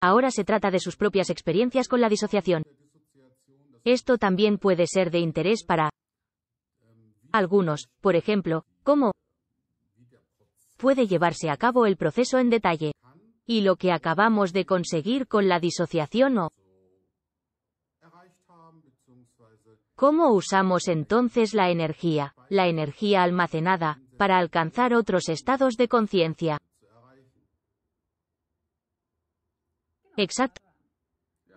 Ahora se trata de sus propias experiencias con la disociación. Esto también puede ser de interés para algunos, por ejemplo, cómo puede llevarse a cabo el proceso en detalle y lo que acabamos de conseguir con la disociación o cómo usamos entonces la energía, la energía almacenada, para alcanzar otros estados de conciencia. Exacto.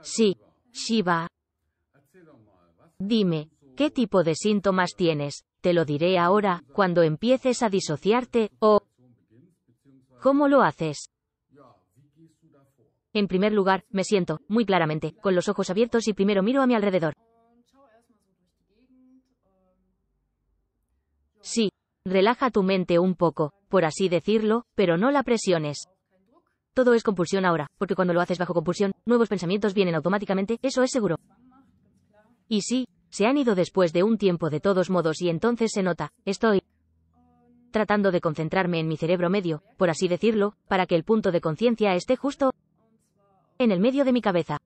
Sí, Shiva. Dime, ¿qué tipo de síntomas tienes? Te lo diré ahora, cuando empieces a disociarte, o... ¿Cómo lo haces? En primer lugar, me siento, muy claramente, con los ojos abiertos y primero miro a mi alrededor. Sí, relaja tu mente un poco, por así decirlo, pero no la presiones. Todo es compulsión ahora, porque cuando lo haces bajo compulsión, nuevos pensamientos vienen automáticamente, eso es seguro. Y sí, se han ido después de un tiempo de todos modos y entonces se nota, estoy tratando de concentrarme en mi cerebro medio, por así decirlo, para que el punto de conciencia esté justo en el medio de mi cabeza.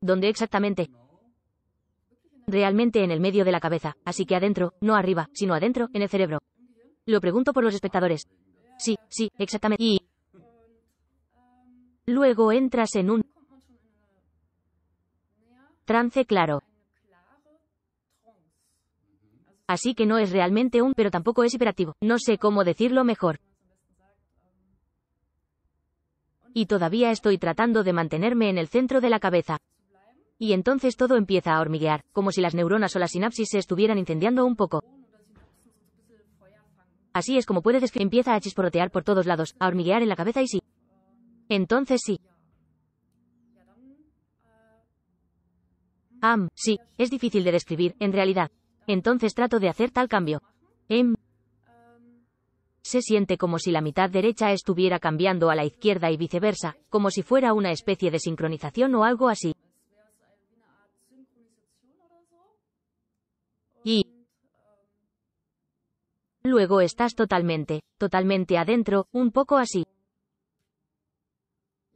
¿Dónde exactamente? Realmente en el medio de la cabeza, así que adentro, no arriba, sino adentro, en el cerebro. Lo pregunto por los espectadores. Sí, sí, exactamente. Y luego entras en un trance claro. Así que no es realmente un, pero tampoco es hiperactivo. No sé cómo decirlo mejor. Y todavía estoy tratando de mantenerme en el centro de la cabeza. Y entonces todo empieza a hormiguear, como si las neuronas o las sinapsis se estuvieran incendiando un poco. Así es como puede describir. empieza a chisporrotear por todos lados, a hormiguear en la cabeza y sí. Entonces sí. Am, sí, es difícil de describir, en realidad. Entonces trato de hacer tal cambio. Em. Se siente como si la mitad derecha estuviera cambiando a la izquierda y viceversa, como si fuera una especie de sincronización o algo así. Y luego estás totalmente, totalmente adentro, un poco así.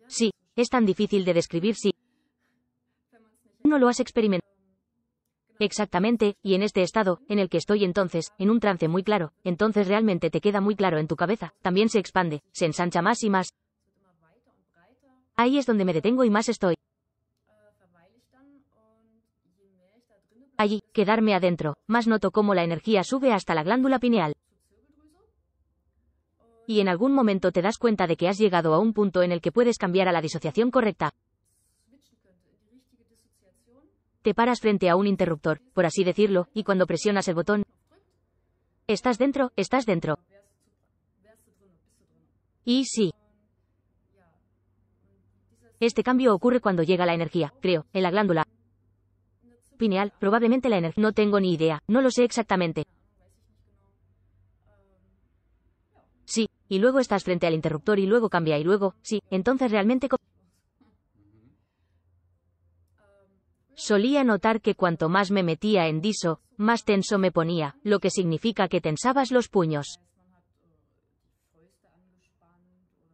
Sí, es tan difícil de describir si no lo has experimentado. Exactamente, y en este estado, en el que estoy entonces, en un trance muy claro, entonces realmente te queda muy claro en tu cabeza, también se expande, se ensancha más y más. Ahí es donde me detengo y más estoy. Allí, quedarme adentro, más noto cómo la energía sube hasta la glándula pineal y en algún momento te das cuenta de que has llegado a un punto en el que puedes cambiar a la disociación correcta. Te paras frente a un interruptor, por así decirlo, y cuando presionas el botón, estás dentro, estás dentro. Y sí. Este cambio ocurre cuando llega la energía, creo, en la glándula pineal, probablemente la energía. No tengo ni idea, no lo sé exactamente. y luego estás frente al interruptor y luego cambia y luego, sí, entonces realmente... Solía notar que cuanto más me metía en diso, más tenso me ponía, lo que significa que tensabas los puños.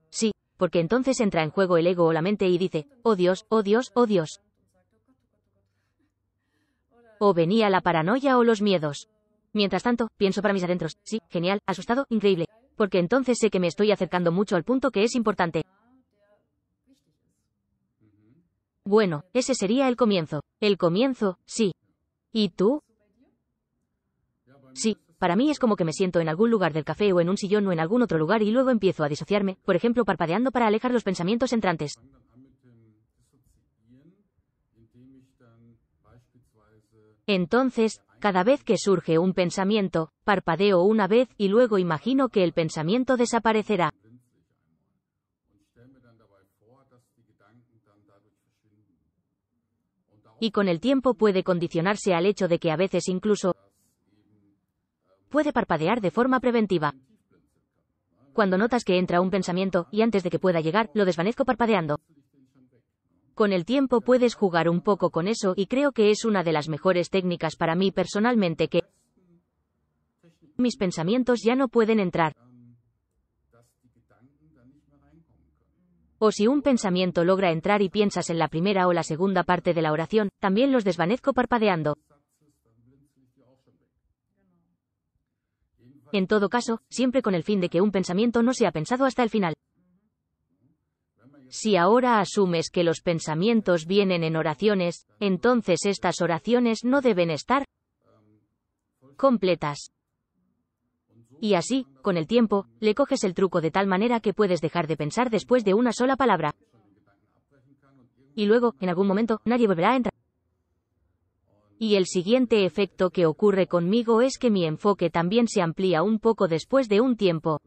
Sí, porque entonces entra en juego el ego o la mente y dice, oh Dios, oh Dios, oh Dios. O venía la paranoia o los miedos. Mientras tanto, pienso para mis adentros, sí, genial, asustado, increíble, porque entonces sé que me estoy acercando mucho al punto que es importante. Bueno, ese sería el comienzo. El comienzo, sí. ¿Y tú? Sí, para mí es como que me siento en algún lugar del café o en un sillón o en algún otro lugar y luego empiezo a disociarme, por ejemplo parpadeando para alejar los pensamientos entrantes. Entonces, cada vez que surge un pensamiento, parpadeo una vez y luego imagino que el pensamiento desaparecerá. Y con el tiempo puede condicionarse al hecho de que a veces incluso puede parpadear de forma preventiva. Cuando notas que entra un pensamiento, y antes de que pueda llegar, lo desvanezco parpadeando. Con el tiempo puedes jugar un poco con eso y creo que es una de las mejores técnicas para mí personalmente que mis pensamientos ya no pueden entrar. O si un pensamiento logra entrar y piensas en la primera o la segunda parte de la oración, también los desvanezco parpadeando. En todo caso, siempre con el fin de que un pensamiento no sea pensado hasta el final. Si ahora asumes que los pensamientos vienen en oraciones, entonces estas oraciones no deben estar completas. Y así, con el tiempo, le coges el truco de tal manera que puedes dejar de pensar después de una sola palabra. Y luego, en algún momento, nadie volverá a entrar. Y el siguiente efecto que ocurre conmigo es que mi enfoque también se amplía un poco después de un tiempo.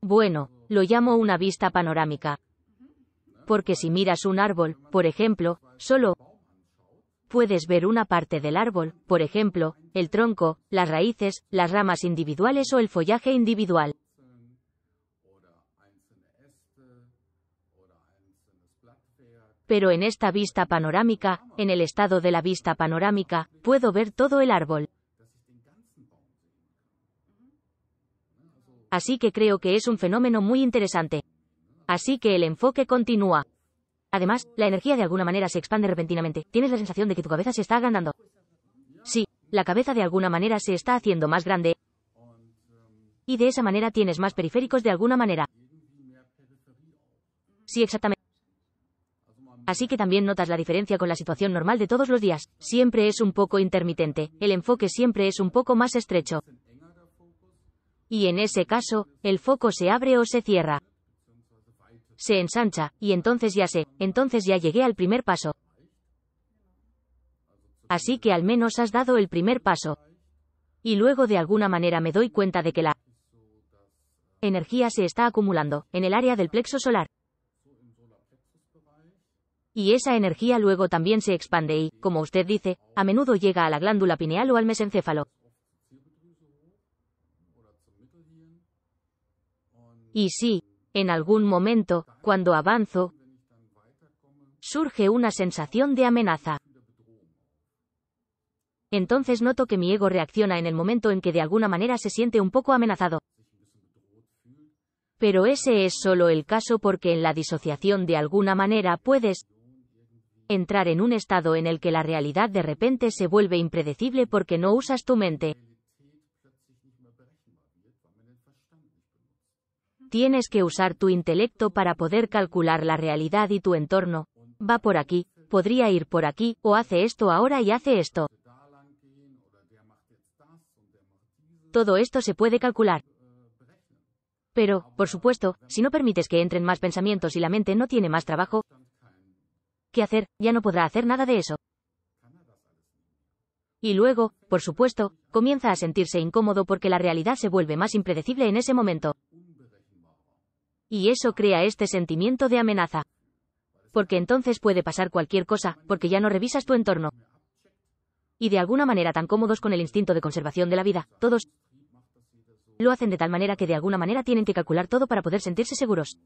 Bueno, lo llamo una vista panorámica. Porque si miras un árbol, por ejemplo, solo puedes ver una parte del árbol, por ejemplo, el tronco, las raíces, las ramas individuales o el follaje individual. Pero en esta vista panorámica, en el estado de la vista panorámica, puedo ver todo el árbol. Así que creo que es un fenómeno muy interesante. Así que el enfoque continúa. Además, la energía de alguna manera se expande repentinamente. Tienes la sensación de que tu cabeza se está agrandando. Sí, la cabeza de alguna manera se está haciendo más grande. Y de esa manera tienes más periféricos de alguna manera. Sí, exactamente. Así que también notas la diferencia con la situación normal de todos los días. Siempre es un poco intermitente. El enfoque siempre es un poco más estrecho y en ese caso, el foco se abre o se cierra. Se ensancha, y entonces ya sé, entonces ya llegué al primer paso. Así que al menos has dado el primer paso. Y luego de alguna manera me doy cuenta de que la energía se está acumulando en el área del plexo solar. Y esa energía luego también se expande y, como usted dice, a menudo llega a la glándula pineal o al mesencéfalo. Y si, en algún momento, cuando avanzo, surge una sensación de amenaza. Entonces noto que mi ego reacciona en el momento en que de alguna manera se siente un poco amenazado. Pero ese es solo el caso porque en la disociación de alguna manera puedes entrar en un estado en el que la realidad de repente se vuelve impredecible porque no usas tu mente. Tienes que usar tu intelecto para poder calcular la realidad y tu entorno. Va por aquí, podría ir por aquí, o hace esto ahora y hace esto. Todo esto se puede calcular. Pero, por supuesto, si no permites que entren más pensamientos y la mente no tiene más trabajo ¿qué hacer, ya no podrá hacer nada de eso. Y luego, por supuesto, comienza a sentirse incómodo porque la realidad se vuelve más impredecible en ese momento. Y eso crea este sentimiento de amenaza. Porque entonces puede pasar cualquier cosa, porque ya no revisas tu entorno. Y de alguna manera tan cómodos con el instinto de conservación de la vida, todos lo hacen de tal manera que de alguna manera tienen que calcular todo para poder sentirse seguros.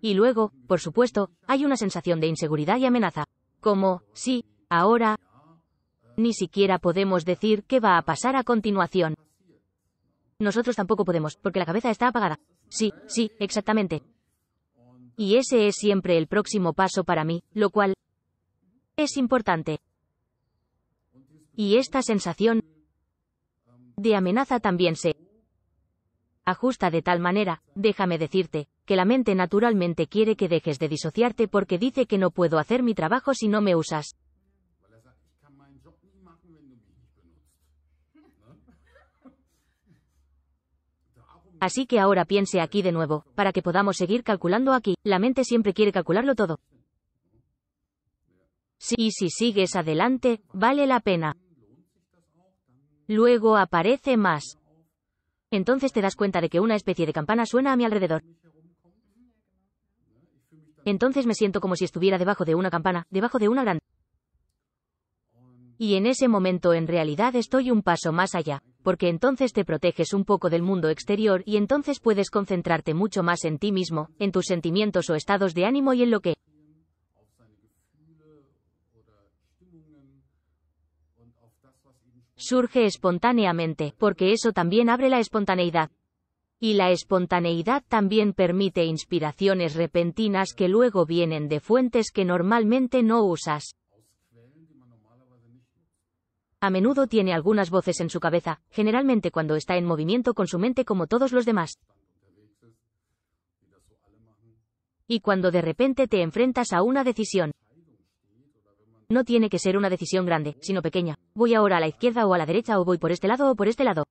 Y luego, por supuesto, hay una sensación de inseguridad y amenaza. Como, sí, ahora, ni siquiera podemos decir qué va a pasar a continuación. Nosotros tampoco podemos, porque la cabeza está apagada. Sí, sí, exactamente. Y ese es siempre el próximo paso para mí, lo cual es importante. Y esta sensación de amenaza también se ajusta de tal manera, déjame decirte, que la mente naturalmente quiere que dejes de disociarte porque dice que no puedo hacer mi trabajo si no me usas. Así que ahora piense aquí de nuevo, para que podamos seguir calculando aquí, la mente siempre quiere calcularlo todo. Sí, y si sigues adelante, vale la pena. Luego aparece más. Entonces te das cuenta de que una especie de campana suena a mi alrededor. Entonces me siento como si estuviera debajo de una campana, debajo de una gran... Y en ese momento en realidad estoy un paso más allá porque entonces te proteges un poco del mundo exterior y entonces puedes concentrarte mucho más en ti mismo, en tus sentimientos o estados de ánimo y en lo que surge espontáneamente, porque eso también abre la espontaneidad. Y la espontaneidad también permite inspiraciones repentinas que luego vienen de fuentes que normalmente no usas. A menudo tiene algunas voces en su cabeza, generalmente cuando está en movimiento con su mente como todos los demás. Y cuando de repente te enfrentas a una decisión. No tiene que ser una decisión grande, sino pequeña. Voy ahora a la izquierda o a la derecha o voy por este lado o por este lado.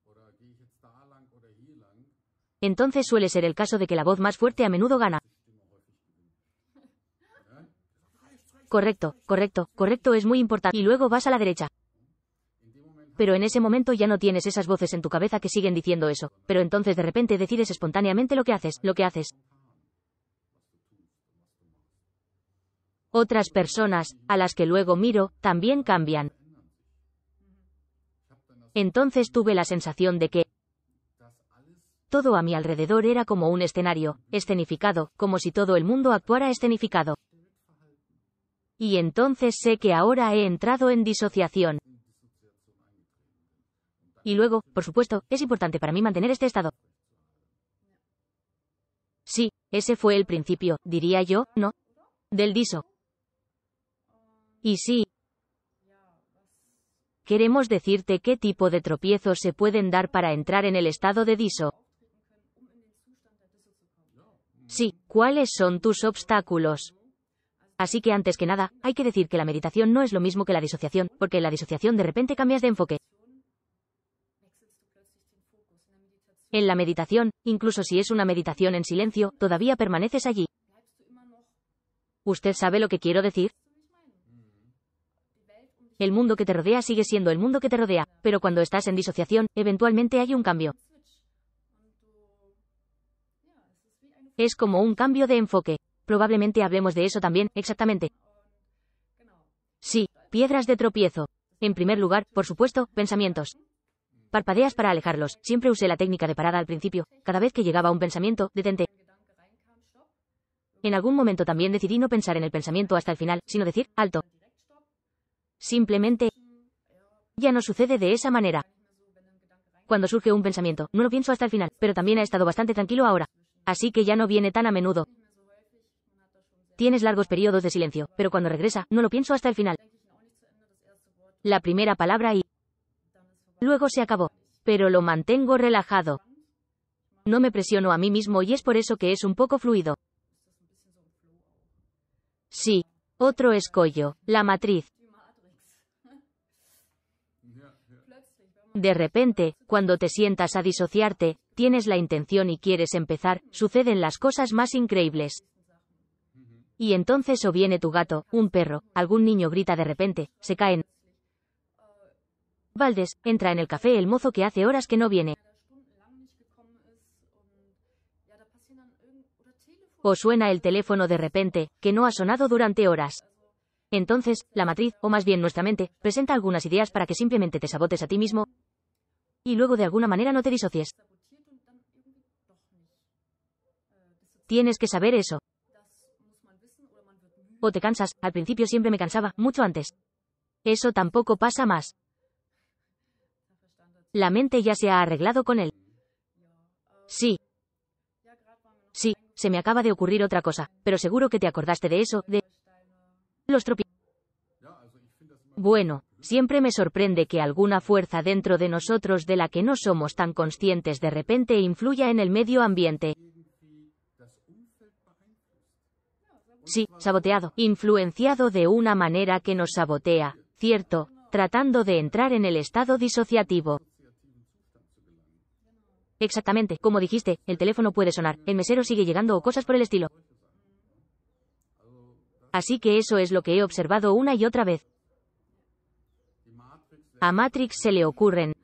Entonces suele ser el caso de que la voz más fuerte a menudo gana. Correcto, correcto, correcto es muy importante. Y luego vas a la derecha pero en ese momento ya no tienes esas voces en tu cabeza que siguen diciendo eso, pero entonces de repente decides espontáneamente lo que haces, lo que haces. Otras personas, a las que luego miro, también cambian. Entonces tuve la sensación de que todo a mi alrededor era como un escenario, escenificado, como si todo el mundo actuara escenificado. Y entonces sé que ahora he entrado en disociación. Y luego, por supuesto, es importante para mí mantener este estado. Sí, ese fue el principio, diría yo, ¿no? Del diso. Y sí. Queremos decirte qué tipo de tropiezos se pueden dar para entrar en el estado de diso. Sí, ¿cuáles son tus obstáculos? Así que antes que nada, hay que decir que la meditación no es lo mismo que la disociación, porque en la disociación de repente cambias de enfoque. En la meditación, incluso si es una meditación en silencio, todavía permaneces allí. ¿Usted sabe lo que quiero decir? El mundo que te rodea sigue siendo el mundo que te rodea, pero cuando estás en disociación, eventualmente hay un cambio. Es como un cambio de enfoque. Probablemente hablemos de eso también, exactamente. Sí, piedras de tropiezo. En primer lugar, por supuesto, pensamientos. Parpadeas para alejarlos. Siempre usé la técnica de parada al principio. Cada vez que llegaba un pensamiento, detente. En algún momento también decidí no pensar en el pensamiento hasta el final, sino decir, alto. Simplemente... Ya no sucede de esa manera. Cuando surge un pensamiento, no lo pienso hasta el final, pero también ha estado bastante tranquilo ahora. Así que ya no viene tan a menudo. Tienes largos periodos de silencio, pero cuando regresa, no lo pienso hasta el final. La primera palabra y... Luego se acabó. Pero lo mantengo relajado. No me presiono a mí mismo y es por eso que es un poco fluido. Sí. Otro escollo. La matriz. De repente, cuando te sientas a disociarte, tienes la intención y quieres empezar, suceden las cosas más increíbles. Y entonces o viene tu gato, un perro, algún niño grita de repente, se caen, Valdés, entra en el café el mozo que hace horas que no viene. O suena el teléfono de repente, que no ha sonado durante horas. Entonces, la matriz, o más bien nuestra mente, presenta algunas ideas para que simplemente te sabotes a ti mismo y luego de alguna manera no te disocies. Äh, Tienes que saber eso. O te cansas, al principio siempre me cansaba, mucho antes. Eso tampoco pasa más. La mente ya se ha arreglado con él. Sí. Sí, se me acaba de ocurrir otra cosa, pero seguro que te acordaste de eso, de los tropiezos. Bueno, siempre me sorprende que alguna fuerza dentro de nosotros de la que no somos tan conscientes de repente influya en el medio ambiente. Sí, saboteado, influenciado de una manera que nos sabotea, cierto, tratando de entrar en el estado disociativo. Exactamente, como dijiste, el teléfono puede sonar, el mesero sigue llegando o cosas por el estilo. Así que eso es lo que he observado una y otra vez. A Matrix se le ocurren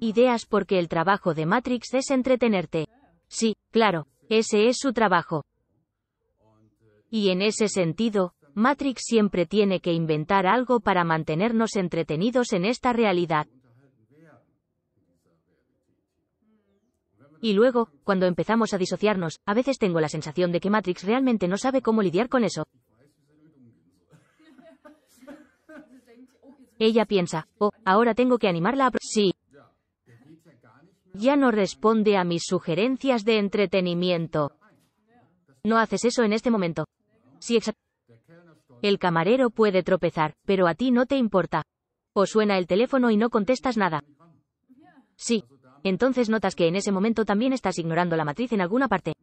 ideas porque el trabajo de Matrix es entretenerte. Sí, claro, ese es su trabajo. Y en ese sentido, Matrix siempre tiene que inventar algo para mantenernos entretenidos en esta realidad. Y luego, cuando empezamos a disociarnos, a veces tengo la sensación de que Matrix realmente no sabe cómo lidiar con eso. Ella piensa, oh, ahora tengo que animarla a... Sí. Ya no responde a mis sugerencias de entretenimiento. No haces eso en este momento. Sí, El camarero puede tropezar, pero a ti no te importa. O suena el teléfono y no contestas nada. Sí, entonces notas que en ese momento también estás ignorando la matriz en alguna parte.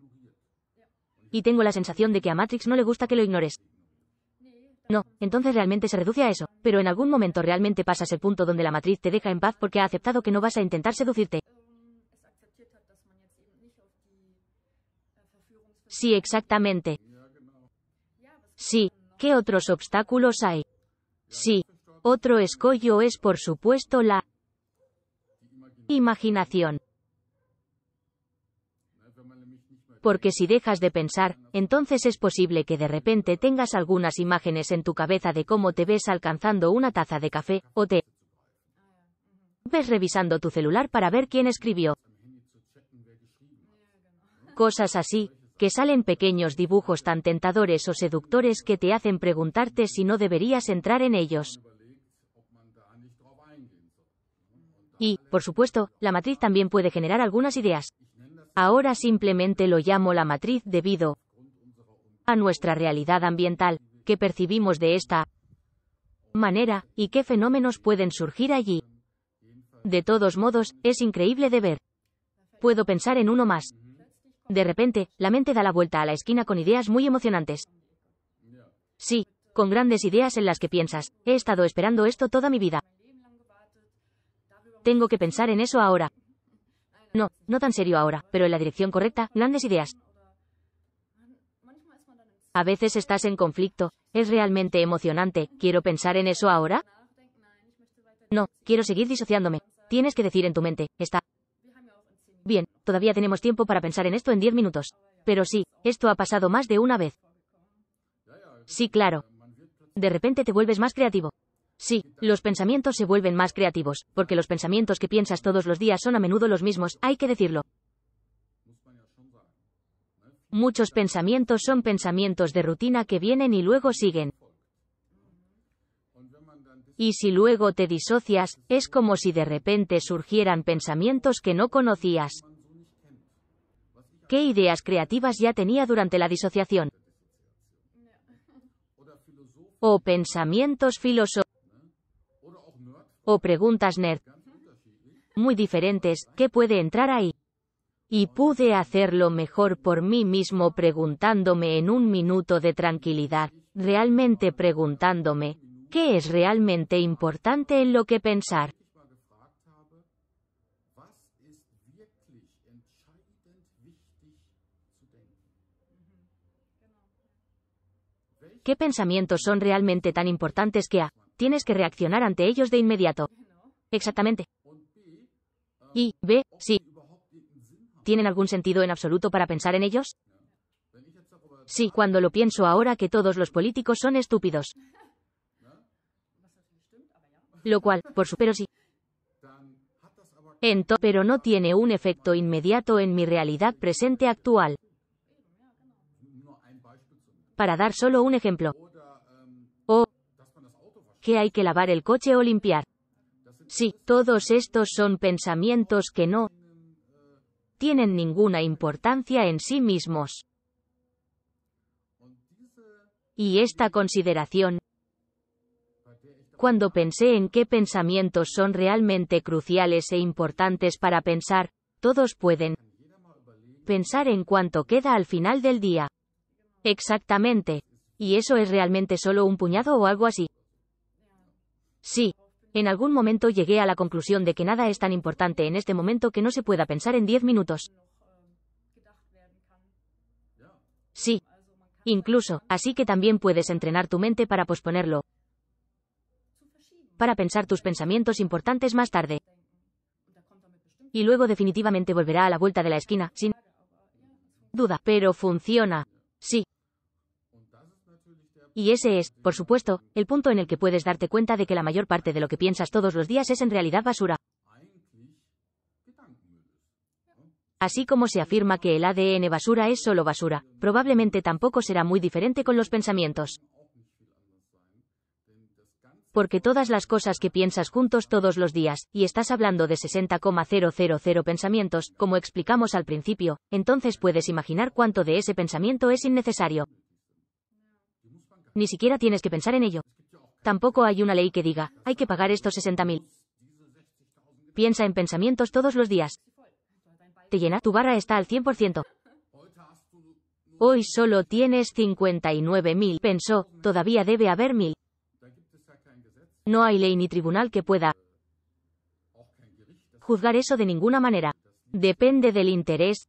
Y tengo la sensación de que a Matrix no le gusta que lo ignores. No, entonces realmente se reduce a eso, pero en algún momento realmente pasas el punto donde la matriz te deja en paz porque ha aceptado que no vas a intentar seducirte. Sí, exactamente. Sí, ¿qué otros obstáculos hay? Sí, otro escollo es por supuesto la imaginación. Porque si dejas de pensar, entonces es posible que de repente tengas algunas imágenes en tu cabeza de cómo te ves alcanzando una taza de café, o te ves revisando tu celular para ver quién escribió. Cosas así, que salen pequeños dibujos tan tentadores o seductores que te hacen preguntarte si no deberías entrar en ellos. Y, por supuesto, la matriz también puede generar algunas ideas. Ahora simplemente lo llamo la matriz debido a nuestra realidad ambiental, que percibimos de esta manera, y qué fenómenos pueden surgir allí. De todos modos, es increíble de ver. Puedo pensar en uno más. De repente, la mente da la vuelta a la esquina con ideas muy emocionantes. Sí, con grandes ideas en las que piensas, he estado esperando esto toda mi vida. Tengo que pensar en eso ahora. No, no tan serio ahora, pero en la dirección correcta, grandes ideas. A veces estás en conflicto. Es realmente emocionante. ¿Quiero pensar en eso ahora? No, quiero seguir disociándome. Tienes que decir en tu mente, está. Bien, todavía tenemos tiempo para pensar en esto en 10 minutos. Pero sí, esto ha pasado más de una vez. Sí, claro. De repente te vuelves más creativo. Sí, los pensamientos se vuelven más creativos, porque los pensamientos que piensas todos los días son a menudo los mismos, hay que decirlo. Muchos pensamientos son pensamientos de rutina que vienen y luego siguen. Y si luego te disocias, es como si de repente surgieran pensamientos que no conocías. ¿Qué ideas creativas ya tenía durante la disociación? O pensamientos filosóficos. O preguntas nerd. Muy diferentes, ¿qué puede entrar ahí? Y pude hacerlo mejor por mí mismo preguntándome en un minuto de tranquilidad, realmente preguntándome, ¿qué es realmente importante en lo que pensar? ¿Qué pensamientos son realmente tan importantes que a tienes que reaccionar ante ellos de inmediato. Exactamente. Y, B, sí. ¿Tienen algún sentido en absoluto para pensar en ellos? Sí, cuando lo pienso ahora que todos los políticos son estúpidos. Lo cual, por supuesto, sí. pero no tiene un efecto inmediato en mi realidad presente actual. Para dar solo un ejemplo hay que lavar el coche o limpiar. Sí, todos estos son pensamientos que no tienen ninguna importancia en sí mismos. Y esta consideración, cuando pensé en qué pensamientos son realmente cruciales e importantes para pensar, todos pueden pensar en cuanto queda al final del día. Exactamente. Y eso es realmente solo un puñado o algo así. Sí. En algún momento llegué a la conclusión de que nada es tan importante en este momento que no se pueda pensar en diez minutos. Sí. Incluso, así que también puedes entrenar tu mente para posponerlo. Para pensar tus pensamientos importantes más tarde. Y luego definitivamente volverá a la vuelta de la esquina, sin duda, pero funciona. Sí. Y ese es, por supuesto, el punto en el que puedes darte cuenta de que la mayor parte de lo que piensas todos los días es en realidad basura. Así como se afirma que el ADN basura es solo basura, probablemente tampoco será muy diferente con los pensamientos. Porque todas las cosas que piensas juntos todos los días, y estás hablando de 60,000 pensamientos, como explicamos al principio, entonces puedes imaginar cuánto de ese pensamiento es innecesario. Ni siquiera tienes que pensar en ello. Tampoco hay una ley que diga, hay que pagar estos 60.000. Piensa en pensamientos todos los días. ¿Te llena? Tu barra está al 100%. Hoy solo tienes 59.000, pensó, todavía debe haber 1.000. No hay ley ni tribunal que pueda juzgar eso de ninguna manera. Depende del interés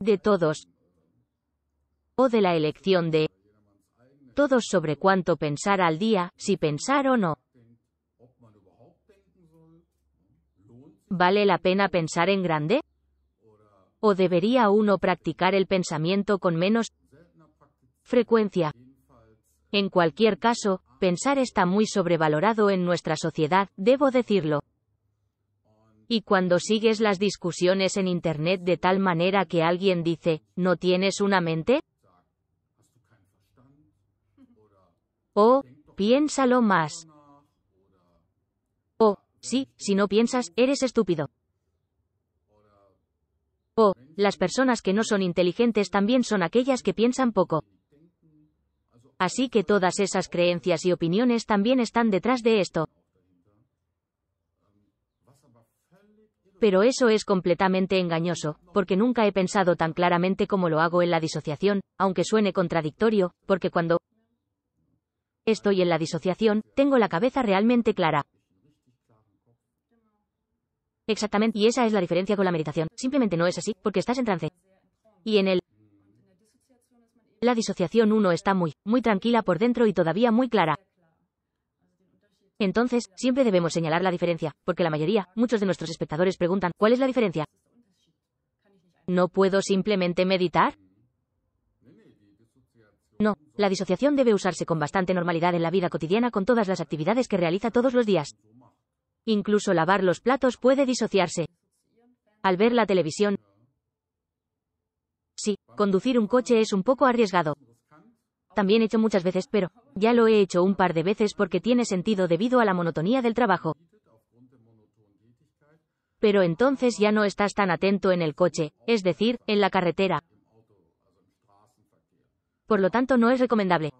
de todos o de la elección de todos sobre cuánto pensar al día, si pensar o no. ¿Vale la pena pensar en grande? ¿O debería uno practicar el pensamiento con menos frecuencia? En cualquier caso, pensar está muy sobrevalorado en nuestra sociedad, debo decirlo. Y cuando sigues las discusiones en Internet de tal manera que alguien dice, ¿no tienes una mente? O, piénsalo más. O, sí, si no piensas, eres estúpido. O, las personas que no son inteligentes también son aquellas que piensan poco. Así que todas esas creencias y opiniones también están detrás de esto. Pero eso es completamente engañoso, porque nunca he pensado tan claramente como lo hago en la disociación, aunque suene contradictorio, porque cuando Estoy en la disociación, tengo la cabeza realmente clara. Exactamente, y esa es la diferencia con la meditación. Simplemente no es así, porque estás en trance. Y en el... La disociación uno está muy, muy tranquila por dentro y todavía muy clara. Entonces, siempre debemos señalar la diferencia, porque la mayoría, muchos de nuestros espectadores preguntan, ¿cuál es la diferencia? ¿No puedo simplemente meditar? No, la disociación debe usarse con bastante normalidad en la vida cotidiana con todas las actividades que realiza todos los días. Incluso lavar los platos puede disociarse. Al ver la televisión. Sí, conducir un coche es un poco arriesgado. También he hecho muchas veces, pero ya lo he hecho un par de veces porque tiene sentido debido a la monotonía del trabajo. Pero entonces ya no estás tan atento en el coche, es decir, en la carretera por lo tanto no es recomendable.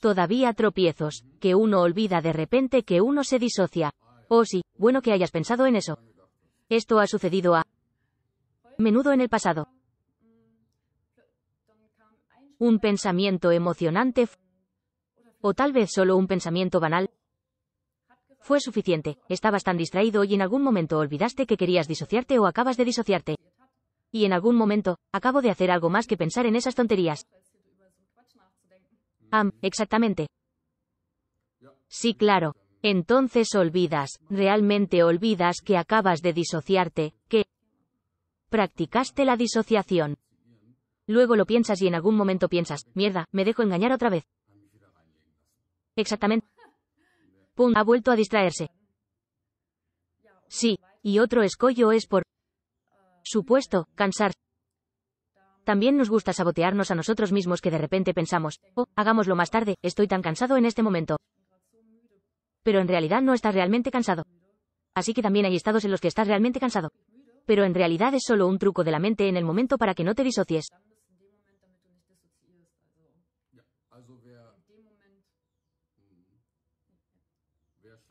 Todavía tropiezos, que uno olvida de repente que uno se disocia. Oh sí, bueno que hayas pensado en eso. Esto ha sucedido a menudo en el pasado. Un pensamiento emocionante o tal vez solo un pensamiento banal fue suficiente, estabas tan distraído y en algún momento olvidaste que querías disociarte o acabas de disociarte. Y en algún momento, acabo de hacer algo más que pensar en esas tonterías. Am, exactamente. Sí, claro. Entonces olvidas, realmente olvidas que acabas de disociarte, que practicaste la disociación. Luego lo piensas y en algún momento piensas, mierda, me dejo engañar otra vez. Exactamente. Pum, ha vuelto a distraerse. Sí, y otro escollo es por supuesto, cansar. También nos gusta sabotearnos a nosotros mismos que de repente pensamos, oh, hagámoslo más tarde, estoy tan cansado en este momento. Pero en realidad no estás realmente cansado. Así que también hay estados en los que estás realmente cansado. Pero en realidad es solo un truco de la mente en el momento para que no te disocies.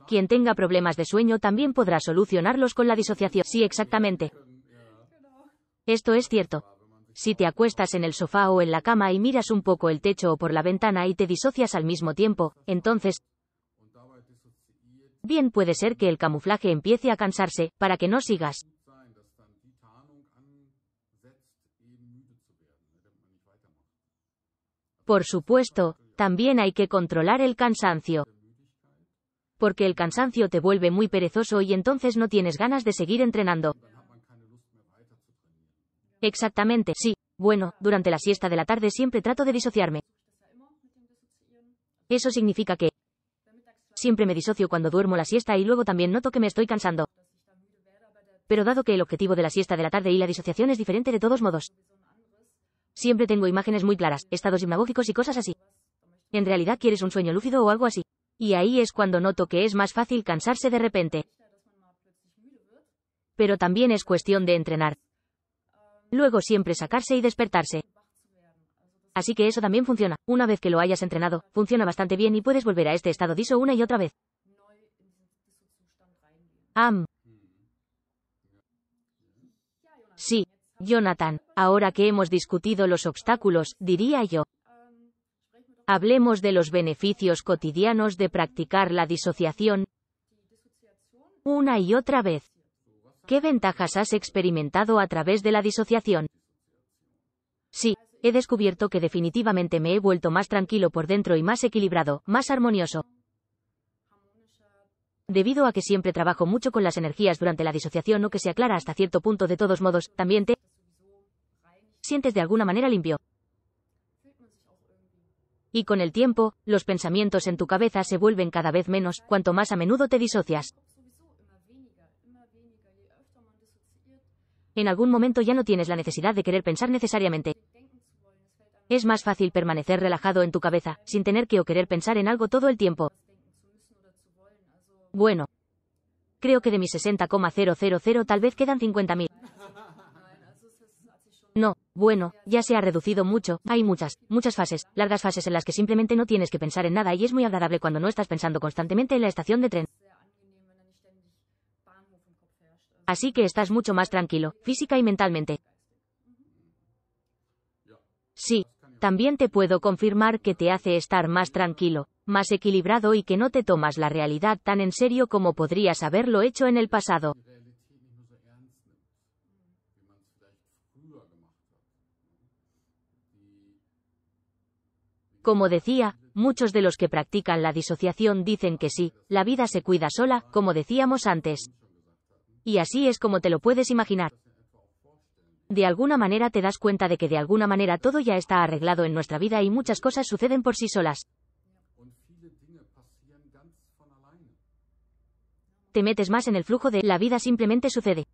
Quien tenga problemas de sueño también podrá solucionarlos con la disociación. Sí, exactamente. Esto es cierto. Si te acuestas en el sofá o en la cama y miras un poco el techo o por la ventana y te disocias al mismo tiempo, entonces bien puede ser que el camuflaje empiece a cansarse, para que no sigas. Por supuesto, también hay que controlar el cansancio. Porque el cansancio te vuelve muy perezoso y entonces no tienes ganas de seguir entrenando. Exactamente, sí. Bueno, durante la siesta de la tarde siempre trato de disociarme. Eso significa que siempre me disocio cuando duermo la siesta y luego también noto que me estoy cansando. Pero dado que el objetivo de la siesta de la tarde y la disociación es diferente de todos modos, siempre tengo imágenes muy claras, estados hipnagógicos y cosas así. En realidad quieres un sueño lúcido o algo así. Y ahí es cuando noto que es más fácil cansarse de repente. Pero también es cuestión de entrenar. Luego siempre sacarse y despertarse. Así que eso también funciona. Una vez que lo hayas entrenado, funciona bastante bien y puedes volver a este estado diso una y otra vez. Am. Sí, Jonathan, ahora que hemos discutido los obstáculos, diría yo. Hablemos de los beneficios cotidianos de practicar la disociación una y otra vez. ¿Qué ventajas has experimentado a través de la disociación? Sí, he descubierto que definitivamente me he vuelto más tranquilo por dentro y más equilibrado, más armonioso. Debido a que siempre trabajo mucho con las energías durante la disociación o que se aclara hasta cierto punto de todos modos, también te sientes de alguna manera limpio. Y con el tiempo, los pensamientos en tu cabeza se vuelven cada vez menos, cuanto más a menudo te disocias. En algún momento ya no tienes la necesidad de querer pensar necesariamente. Es más fácil permanecer relajado en tu cabeza, sin tener que o querer pensar en algo todo el tiempo. Bueno. Creo que de mis 60,000 tal vez quedan 50.000. No, bueno, ya se ha reducido mucho, hay muchas, muchas fases, largas fases en las que simplemente no tienes que pensar en nada y es muy agradable cuando no estás pensando constantemente en la estación de tren. Así que estás mucho más tranquilo, física y mentalmente. Sí, también te puedo confirmar que te hace estar más tranquilo, más equilibrado y que no te tomas la realidad tan en serio como podrías haberlo hecho en el pasado. Como decía, muchos de los que practican la disociación dicen que sí, la vida se cuida sola, como decíamos antes. Y así es como te lo puedes imaginar. De alguna manera te das cuenta de que de alguna manera todo ya está arreglado en nuestra vida y muchas cosas suceden por sí solas. Te metes más en el flujo de la vida simplemente sucede.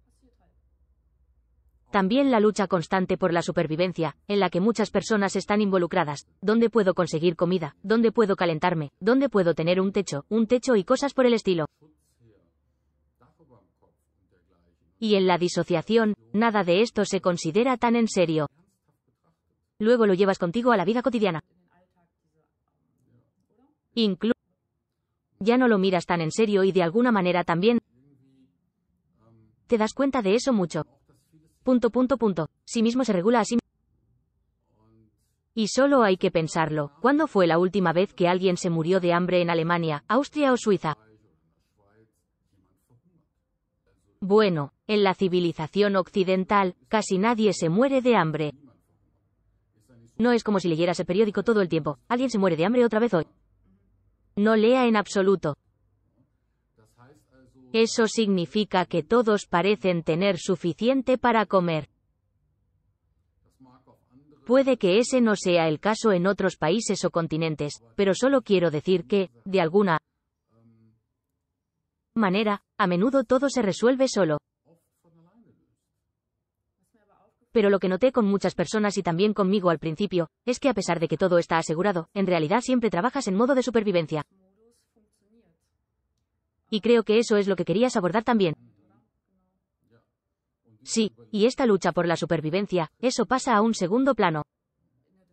También la lucha constante por la supervivencia, en la que muchas personas están involucradas. ¿Dónde puedo conseguir comida? ¿Dónde puedo calentarme? ¿Dónde puedo tener un techo? Un techo y cosas por el estilo. Y en la disociación, nada de esto se considera tan en serio. Luego lo llevas contigo a la vida cotidiana. Incluso ya no lo miras tan en serio y de alguna manera también te das cuenta de eso mucho. Punto, punto, punto. Sí mismo se regula así. y solo hay que pensarlo. ¿Cuándo fue la última vez que alguien se murió de hambre en Alemania, Austria o Suiza? Bueno, en la civilización occidental, casi nadie se muere de hambre. No es como si leyeras el periódico todo el tiempo. Alguien se muere de hambre otra vez hoy. No lea en absoluto. Eso significa que todos parecen tener suficiente para comer. Puede que ese no sea el caso en otros países o continentes, pero solo quiero decir que, de alguna manera, a menudo todo se resuelve solo. Pero lo que noté con muchas personas y también conmigo al principio, es que a pesar de que todo está asegurado, en realidad siempre trabajas en modo de supervivencia. Y creo que eso es lo que querías abordar también. Sí, y esta lucha por la supervivencia, eso pasa a un segundo plano.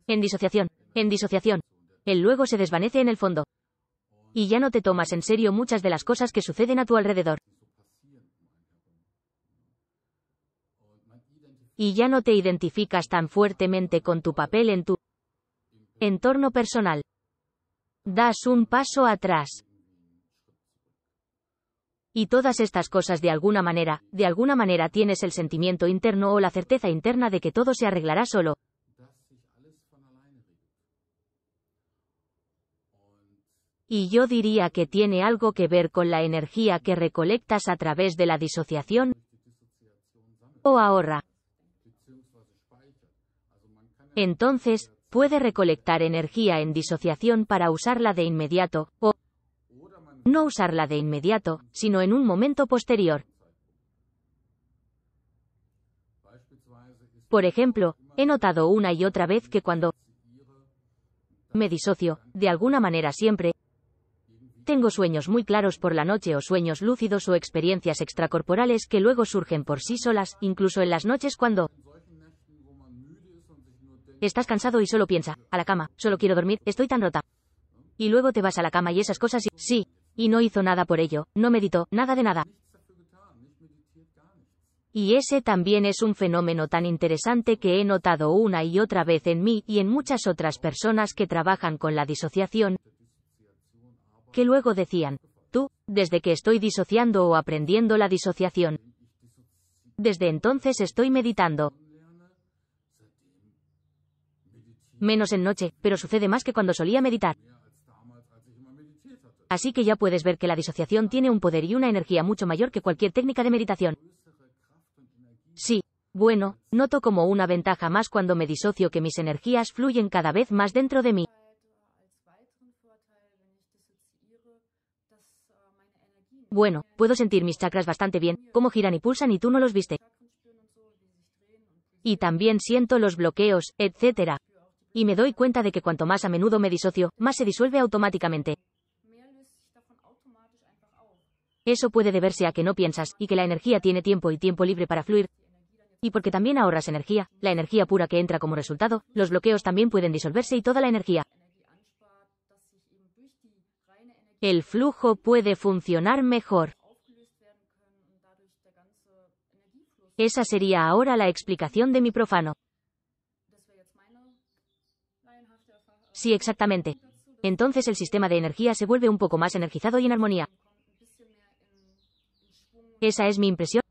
En disociación, en disociación. El luego se desvanece en el fondo y ya no te tomas en serio muchas de las cosas que suceden a tu alrededor. Y ya no te identificas tan fuertemente con tu papel en tu entorno personal. Das un paso atrás. Y todas estas cosas de alguna manera, de alguna manera tienes el sentimiento interno o la certeza interna de que todo se arreglará solo. Y yo diría que tiene algo que ver con la energía que recolectas a través de la disociación o ahorra. Entonces, puede recolectar energía en disociación para usarla de inmediato, o no usarla de inmediato, sino en un momento posterior. Por ejemplo, he notado una y otra vez que cuando me disocio, de alguna manera siempre, tengo sueños muy claros por la noche o sueños lúcidos o experiencias extracorporales que luego surgen por sí solas, incluso en las noches cuando estás cansado y solo piensa, a la cama, solo quiero dormir, estoy tan rota. Y luego te vas a la cama y esas cosas y sí, y no hizo nada por ello, no meditó, nada de nada. Y ese también es un fenómeno tan interesante que he notado una y otra vez en mí y en muchas otras personas que trabajan con la disociación, que luego decían, tú, desde que estoy disociando o aprendiendo la disociación. Desde entonces estoy meditando. Menos en noche, pero sucede más que cuando solía meditar. Así que ya puedes ver que la disociación tiene un poder y una energía mucho mayor que cualquier técnica de meditación. Sí, bueno, noto como una ventaja más cuando me disocio que mis energías fluyen cada vez más dentro de mí. Bueno, puedo sentir mis chakras bastante bien, cómo giran y pulsan y tú no los viste. Y también siento los bloqueos, etc. Y me doy cuenta de que cuanto más a menudo me disocio, más se disuelve automáticamente. Eso puede deberse a que no piensas, y que la energía tiene tiempo y tiempo libre para fluir. Y porque también ahorras energía, la energía pura que entra como resultado, los bloqueos también pueden disolverse y toda la energía el flujo puede funcionar mejor. Esa sería ahora la explicación de mi profano. Sí, exactamente. Entonces el sistema de energía se vuelve un poco más energizado y en armonía. Esa es mi impresión.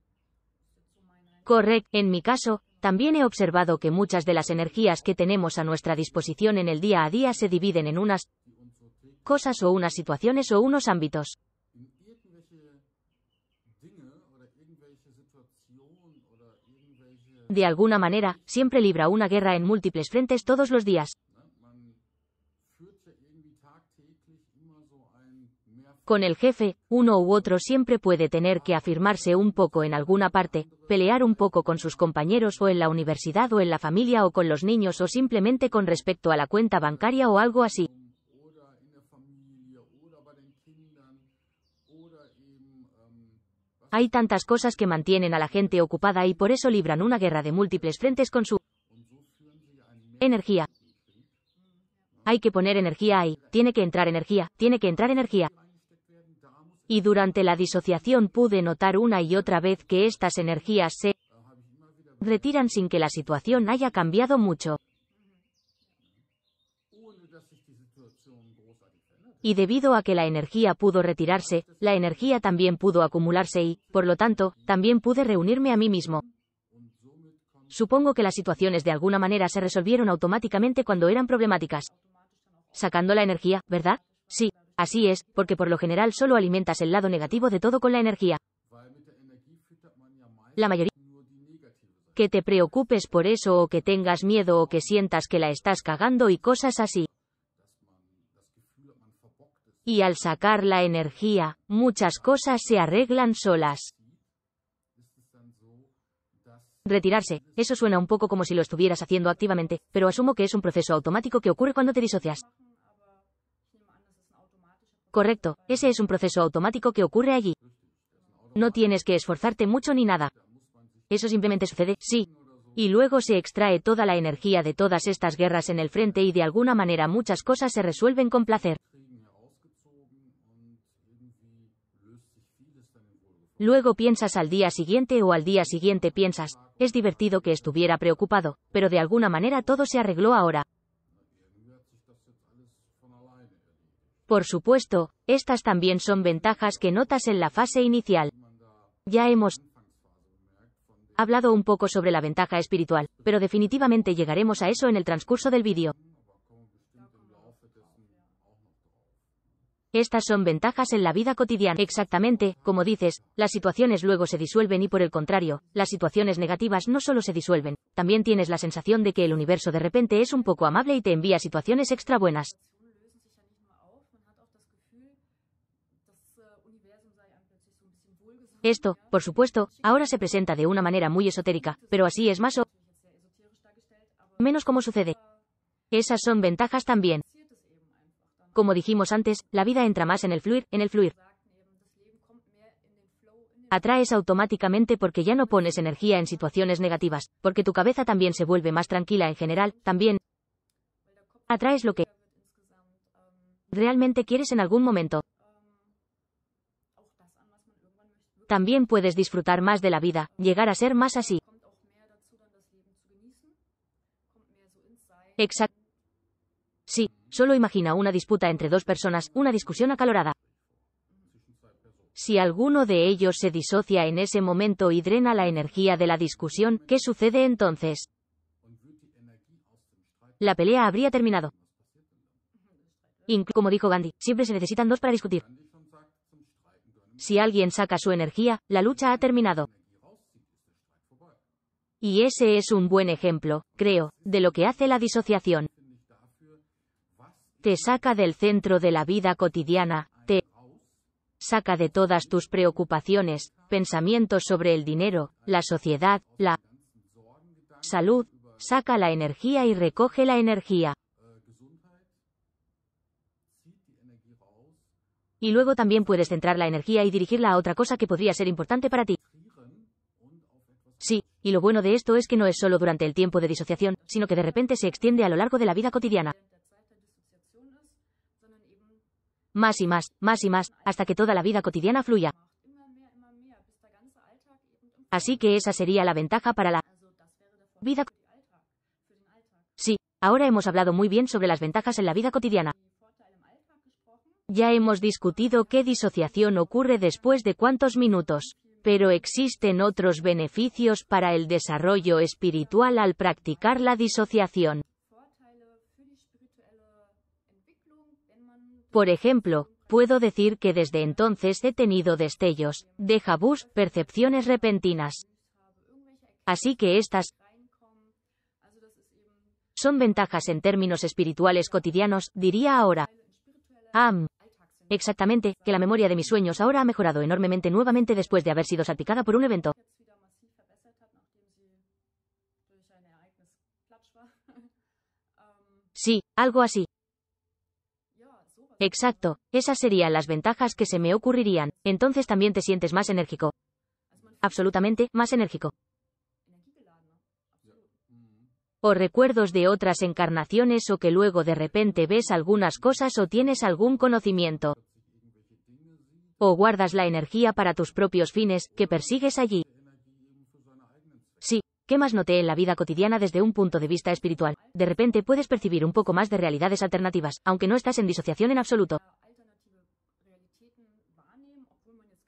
Correcto. En mi caso, también he observado que muchas de las energías que tenemos a nuestra disposición en el día a día se dividen en unas cosas o unas situaciones o unos ámbitos. De alguna manera, siempre libra una guerra en múltiples frentes todos los días. Con el jefe, uno u otro siempre puede tener que afirmarse un poco en alguna parte, pelear un poco con sus compañeros o en la universidad o en la familia o con los niños o simplemente con respecto a la cuenta bancaria o algo así. Hay tantas cosas que mantienen a la gente ocupada y por eso libran una guerra de múltiples frentes con su energía. Hay que poner energía ahí, tiene que entrar energía, tiene que entrar energía. Y durante la disociación pude notar una y otra vez que estas energías se retiran sin que la situación haya cambiado mucho. y debido a que la energía pudo retirarse, la energía también pudo acumularse y, por lo tanto, también pude reunirme a mí mismo. Supongo que las situaciones de alguna manera se resolvieron automáticamente cuando eran problemáticas. Sacando la energía, ¿verdad? Sí, así es, porque por lo general solo alimentas el lado negativo de todo con la energía. La mayoría que te preocupes por eso o que tengas miedo o que sientas que la estás cagando y cosas así y al sacar la energía, muchas cosas se arreglan solas. Retirarse. Eso suena un poco como si lo estuvieras haciendo activamente, pero asumo que es un proceso automático que ocurre cuando te disocias. Correcto, ese es un proceso automático que ocurre allí. No tienes que esforzarte mucho ni nada. Eso simplemente sucede, sí. Y luego se extrae toda la energía de todas estas guerras en el frente y de alguna manera muchas cosas se resuelven con placer. Luego piensas al día siguiente o al día siguiente piensas, es divertido que estuviera preocupado, pero de alguna manera todo se arregló ahora. Por supuesto, estas también son ventajas que notas en la fase inicial. Ya hemos hablado un poco sobre la ventaja espiritual, pero definitivamente llegaremos a eso en el transcurso del vídeo. Estas son ventajas en la vida cotidiana. Exactamente, como dices, las situaciones luego se disuelven y por el contrario, las situaciones negativas no solo se disuelven, también tienes la sensación de que el universo de repente es un poco amable y te envía situaciones extra buenas. Esto, por supuesto, ahora se presenta de una manera muy esotérica, pero así es más o menos como sucede. Esas son ventajas también. Como dijimos antes, la vida entra más en el fluir, en el fluir. Atraes automáticamente porque ya no pones energía en situaciones negativas, porque tu cabeza también se vuelve más tranquila en general, también atraes lo que realmente quieres en algún momento. También puedes disfrutar más de la vida, llegar a ser más así. Exacto. Sí. Solo imagina una disputa entre dos personas, una discusión acalorada. Si alguno de ellos se disocia en ese momento y drena la energía de la discusión, ¿qué sucede entonces? La pelea habría terminado. como dijo Gandhi, siempre se necesitan dos para discutir. Si alguien saca su energía, la lucha ha terminado. Y ese es un buen ejemplo, creo, de lo que hace la disociación te saca del centro de la vida cotidiana, te saca de todas tus preocupaciones, pensamientos sobre el dinero, la sociedad, la salud, saca la energía y recoge la energía. Y luego también puedes centrar la energía y dirigirla a otra cosa que podría ser importante para ti. Sí, y lo bueno de esto es que no es solo durante el tiempo de disociación, sino que de repente se extiende a lo largo de la vida cotidiana más y más, más y más, hasta que toda la vida cotidiana fluya. Así que esa sería la ventaja para la vida. Sí, ahora hemos hablado muy bien sobre las ventajas en la vida cotidiana. Ya hemos discutido qué disociación ocurre después de cuántos minutos, pero existen otros beneficios para el desarrollo espiritual al practicar la disociación. Por ejemplo, puedo decir que desde entonces he tenido destellos, deja percepciones repentinas. Así que estas son ventajas en términos espirituales cotidianos, diría ahora. Am. Exactamente, que la memoria de mis sueños ahora ha mejorado enormemente nuevamente después de haber sido salpicada por un evento. Sí, algo así. Exacto, esas serían las ventajas que se me ocurrirían. Entonces también te sientes más enérgico. Absolutamente, más enérgico. O recuerdos de otras encarnaciones o que luego de repente ves algunas cosas o tienes algún conocimiento. O guardas la energía para tus propios fines que persigues allí. ¿Qué más noté en la vida cotidiana desde un punto de vista espiritual? De repente puedes percibir un poco más de realidades alternativas, aunque no estás en disociación en absoluto.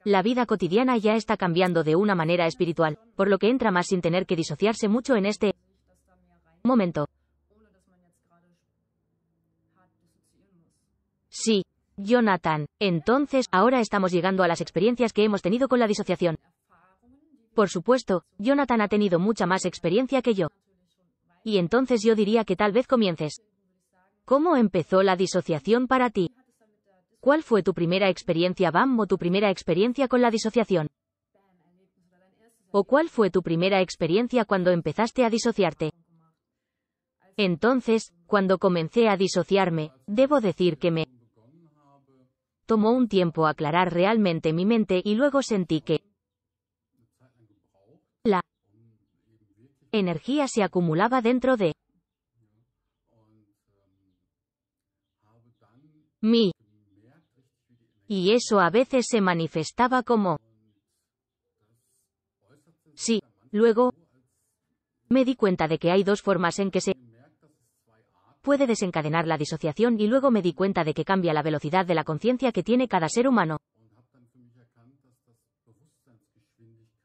La vida cotidiana ya está cambiando de una manera espiritual, por lo que entra más sin tener que disociarse mucho en este momento. Sí, Jonathan. Entonces, ahora estamos llegando a las experiencias que hemos tenido con la disociación. Por supuesto, Jonathan ha tenido mucha más experiencia que yo. Y entonces yo diría que tal vez comiences. ¿Cómo empezó la disociación para ti? ¿Cuál fue tu primera experiencia BAM o tu primera experiencia con la disociación? ¿O cuál fue tu primera experiencia cuando empezaste a disociarte? Entonces, cuando comencé a disociarme, debo decir que me tomó un tiempo aclarar realmente mi mente y luego sentí que la energía se acumulaba dentro de mí. Y eso a veces se manifestaba como sí. Luego, me di cuenta de que hay dos formas en que se puede desencadenar la disociación y luego me di cuenta de que cambia la velocidad de la conciencia que tiene cada ser humano.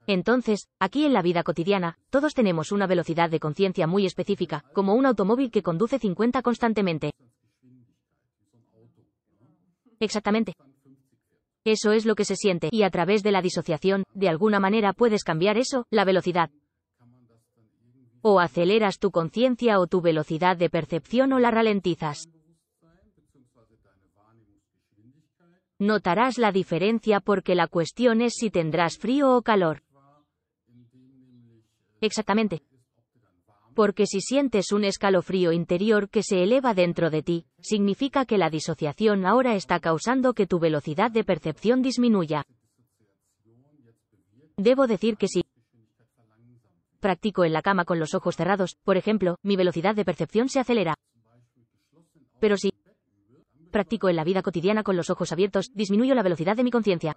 Entonces, aquí en la vida cotidiana, todos tenemos una velocidad de conciencia muy específica, como un automóvil que conduce 50 constantemente. Exactamente. Eso es lo que se siente, y a través de la disociación, de alguna manera puedes cambiar eso, la velocidad. O aceleras tu conciencia o tu velocidad de percepción o la ralentizas. Notarás la diferencia porque la cuestión es si tendrás frío o calor. Exactamente. Porque si sientes un escalofrío interior que se eleva dentro de ti, significa que la disociación ahora está causando que tu velocidad de percepción disminuya. Debo decir que si practico en la cama con los ojos cerrados, por ejemplo, mi velocidad de percepción se acelera. Pero si practico en la vida cotidiana con los ojos abiertos, disminuyo la velocidad de mi conciencia.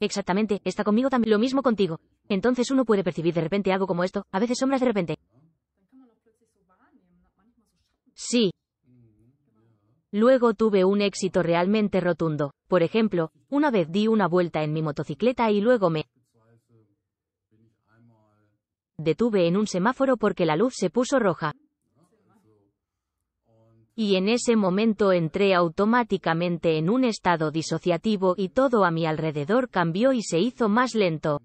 Exactamente, está conmigo también. Lo mismo contigo. Entonces uno puede percibir de repente algo como esto, a veces sombras de repente. Sí. Luego tuve un éxito realmente rotundo. Por ejemplo, una vez di una vuelta en mi motocicleta y luego me detuve en un semáforo porque la luz se puso roja y en ese momento entré automáticamente en un estado disociativo y todo a mi alrededor cambió y se hizo más lento.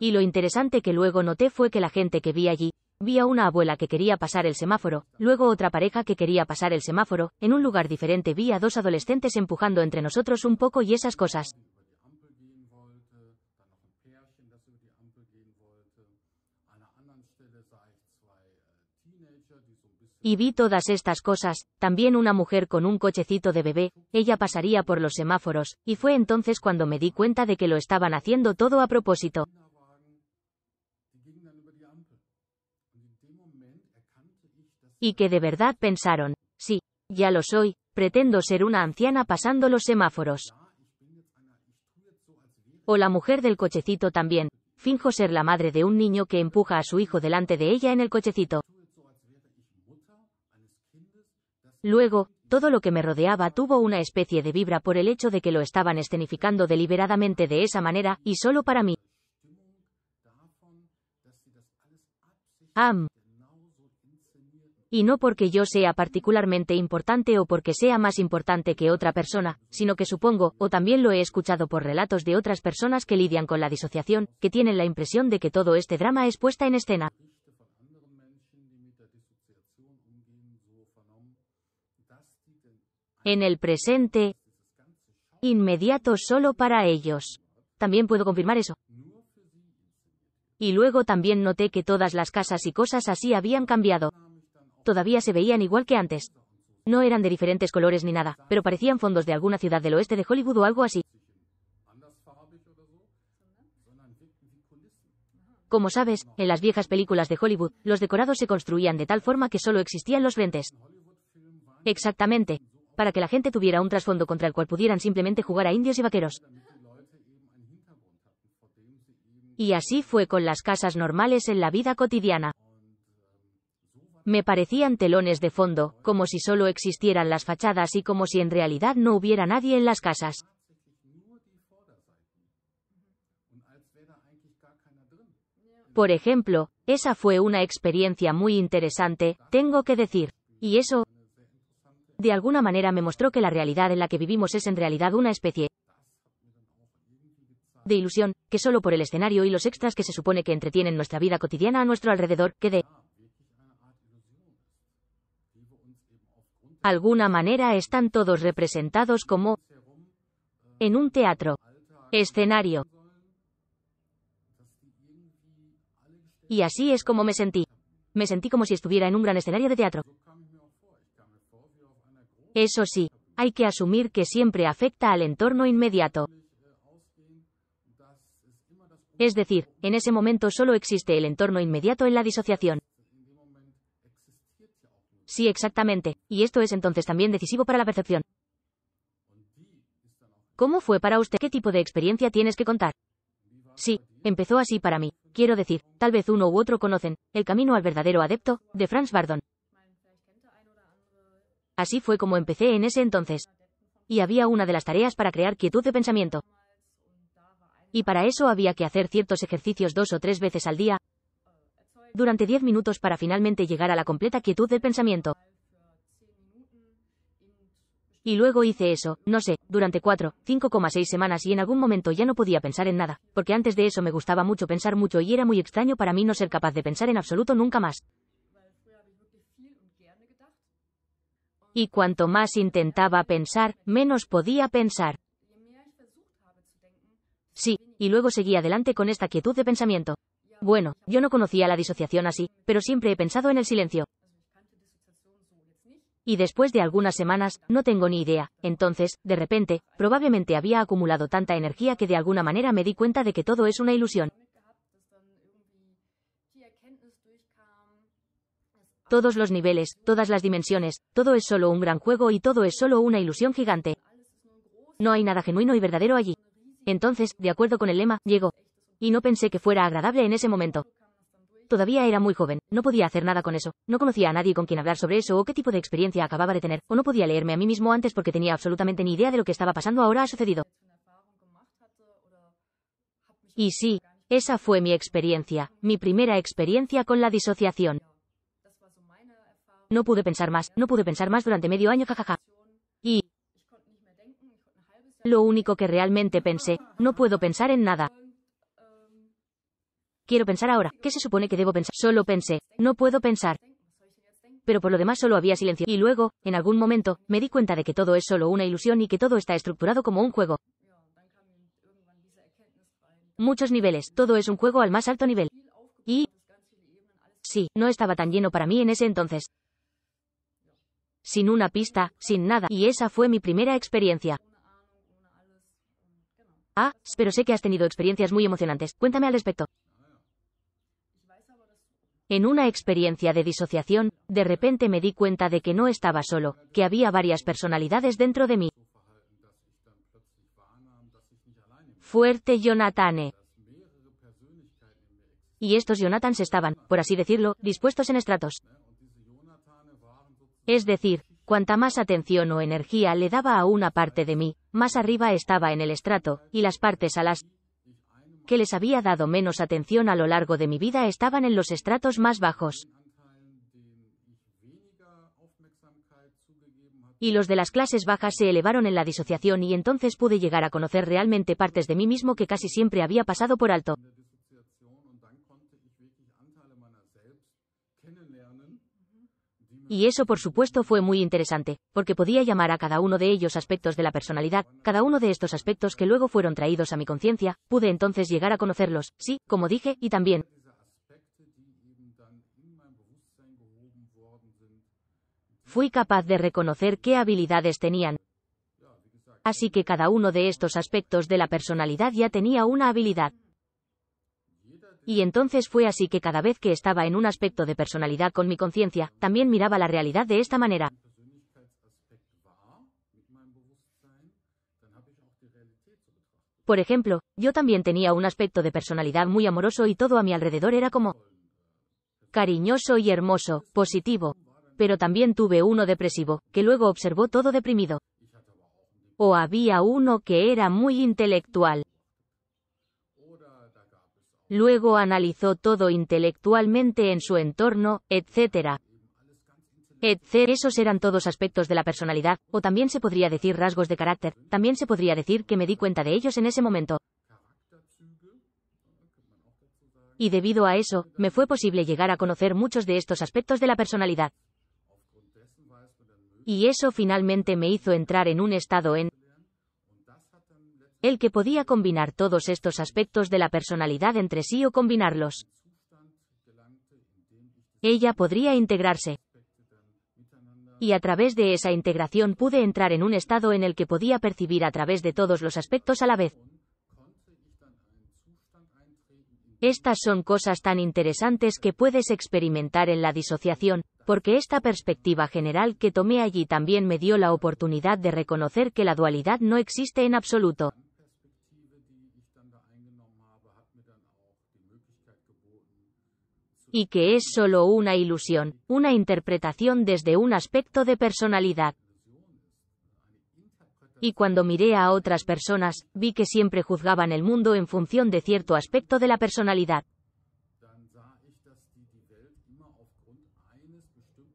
Y lo interesante que luego noté fue que la gente que vi allí, vi a una abuela que quería pasar el semáforo, luego otra pareja que quería pasar el semáforo, en un lugar diferente vi a dos adolescentes empujando entre nosotros un poco y esas cosas. Y vi todas estas cosas, también una mujer con un cochecito de bebé, ella pasaría por los semáforos, y fue entonces cuando me di cuenta de que lo estaban haciendo todo a propósito. Y que de verdad pensaron, sí, ya lo soy, pretendo ser una anciana pasando los semáforos. O la mujer del cochecito también, finjo ser la madre de un niño que empuja a su hijo delante de ella en el cochecito. Luego, todo lo que me rodeaba tuvo una especie de vibra por el hecho de que lo estaban escenificando deliberadamente de esa manera, y solo para mí. Am. Y no porque yo sea particularmente importante o porque sea más importante que otra persona, sino que supongo, o también lo he escuchado por relatos de otras personas que lidian con la disociación, que tienen la impresión de que todo este drama es puesta en escena. en el presente inmediato solo para ellos. También puedo confirmar eso. Y luego también noté que todas las casas y cosas así habían cambiado. Todavía se veían igual que antes. No eran de diferentes colores ni nada, pero parecían fondos de alguna ciudad del oeste de Hollywood o algo así. Como sabes, en las viejas películas de Hollywood, los decorados se construían de tal forma que solo existían los frentes. Exactamente, para que la gente tuviera un trasfondo contra el cual pudieran simplemente jugar a indios y vaqueros. Y así fue con las casas normales en la vida cotidiana. Me parecían telones de fondo, como si solo existieran las fachadas y como si en realidad no hubiera nadie en las casas. Por ejemplo, esa fue una experiencia muy interesante, tengo que decir. Y eso, de alguna manera me mostró que la realidad en la que vivimos es en realidad una especie de ilusión, que solo por el escenario y los extras que se supone que entretienen nuestra vida cotidiana a nuestro alrededor, que de alguna manera están todos representados como en un teatro, escenario. Y así es como me sentí. Me sentí como si estuviera en un gran escenario de teatro. Eso sí, hay que asumir que siempre afecta al entorno inmediato. Es decir, en ese momento solo existe el entorno inmediato en la disociación. Sí, exactamente, y esto es entonces también decisivo para la percepción. ¿Cómo fue para usted? ¿Qué tipo de experiencia tienes que contar? Sí, empezó así para mí. Quiero decir, tal vez uno u otro conocen, El camino al verdadero adepto, de Franz Bardon. Así fue como empecé en ese entonces. Y había una de las tareas para crear quietud de pensamiento. Y para eso había que hacer ciertos ejercicios dos o tres veces al día, durante diez minutos para finalmente llegar a la completa quietud del pensamiento. Y luego hice eso, no sé, durante cuatro, cinco, seis semanas y en algún momento ya no podía pensar en nada, porque antes de eso me gustaba mucho pensar mucho y era muy extraño para mí no ser capaz de pensar en absoluto nunca más. y cuanto más intentaba pensar, menos podía pensar. Sí, y luego seguí adelante con esta quietud de pensamiento. Bueno, yo no conocía la disociación así, pero siempre he pensado en el silencio. Y después de algunas semanas, no tengo ni idea, entonces, de repente, probablemente había acumulado tanta energía que de alguna manera me di cuenta de que todo es una ilusión. Todos los niveles, todas las dimensiones, todo es solo un gran juego y todo es solo una ilusión gigante. No hay nada genuino y verdadero allí. Entonces, de acuerdo con el lema, llegó. Y no pensé que fuera agradable en ese momento. Todavía era muy joven, no podía hacer nada con eso, no conocía a nadie con quien hablar sobre eso o qué tipo de experiencia acababa de tener, o no podía leerme a mí mismo antes porque tenía absolutamente ni idea de lo que estaba pasando ahora ha sucedido. Y sí, esa fue mi experiencia, mi primera experiencia con la disociación. No pude pensar más, no pude pensar más durante medio año, jajaja. Y lo único que realmente pensé, no puedo pensar en nada. Quiero pensar ahora, ¿qué se supone que debo pensar? Solo pensé, no puedo pensar. Pero por lo demás solo había silencio. Y luego, en algún momento, me di cuenta de que todo es solo una ilusión y que todo está estructurado como un juego. Muchos niveles, todo es un juego al más alto nivel. Y... Sí, no estaba tan lleno para mí en ese entonces sin una pista, sin nada, y esa fue mi primera experiencia. Ah, pero sé que has tenido experiencias muy emocionantes. Cuéntame al respecto. En una experiencia de disociación, de repente me di cuenta de que no estaba solo, que había varias personalidades dentro de mí. Fuerte Jonathan. E. Y estos Jonathan estaban, por así decirlo, dispuestos en estratos. Es decir, cuanta más atención o energía le daba a una parte de mí, más arriba estaba en el estrato, y las partes a las que les había dado menos atención a lo largo de mi vida estaban en los estratos más bajos. Y los de las clases bajas se elevaron en la disociación y entonces pude llegar a conocer realmente partes de mí mismo que casi siempre había pasado por alto. Y eso por supuesto fue muy interesante, porque podía llamar a cada uno de ellos aspectos de la personalidad, cada uno de estos aspectos que luego fueron traídos a mi conciencia, pude entonces llegar a conocerlos, sí, como dije, y también fui capaz de reconocer qué habilidades tenían. Así que cada uno de estos aspectos de la personalidad ya tenía una habilidad. Y entonces fue así que cada vez que estaba en un aspecto de personalidad con mi conciencia, también miraba la realidad de esta manera. Por ejemplo, yo también tenía un aspecto de personalidad muy amoroso y todo a mi alrededor era como cariñoso y hermoso, positivo. Pero también tuve uno depresivo, que luego observó todo deprimido. O había uno que era muy intelectual, luego analizó todo intelectualmente en su entorno, etc. Etc. Esos eran todos aspectos de la personalidad, o también se podría decir rasgos de carácter, también se podría decir que me di cuenta de ellos en ese momento. Y debido a eso, me fue posible llegar a conocer muchos de estos aspectos de la personalidad. Y eso finalmente me hizo entrar en un estado en el que podía combinar todos estos aspectos de la personalidad entre sí o combinarlos. Ella podría integrarse. Y a través de esa integración pude entrar en un estado en el que podía percibir a través de todos los aspectos a la vez. Estas son cosas tan interesantes que puedes experimentar en la disociación, porque esta perspectiva general que tomé allí también me dio la oportunidad de reconocer que la dualidad no existe en absoluto. y que es solo una ilusión, una interpretación desde un aspecto de personalidad. Y cuando miré a otras personas, vi que siempre juzgaban el mundo en función de cierto aspecto de la personalidad.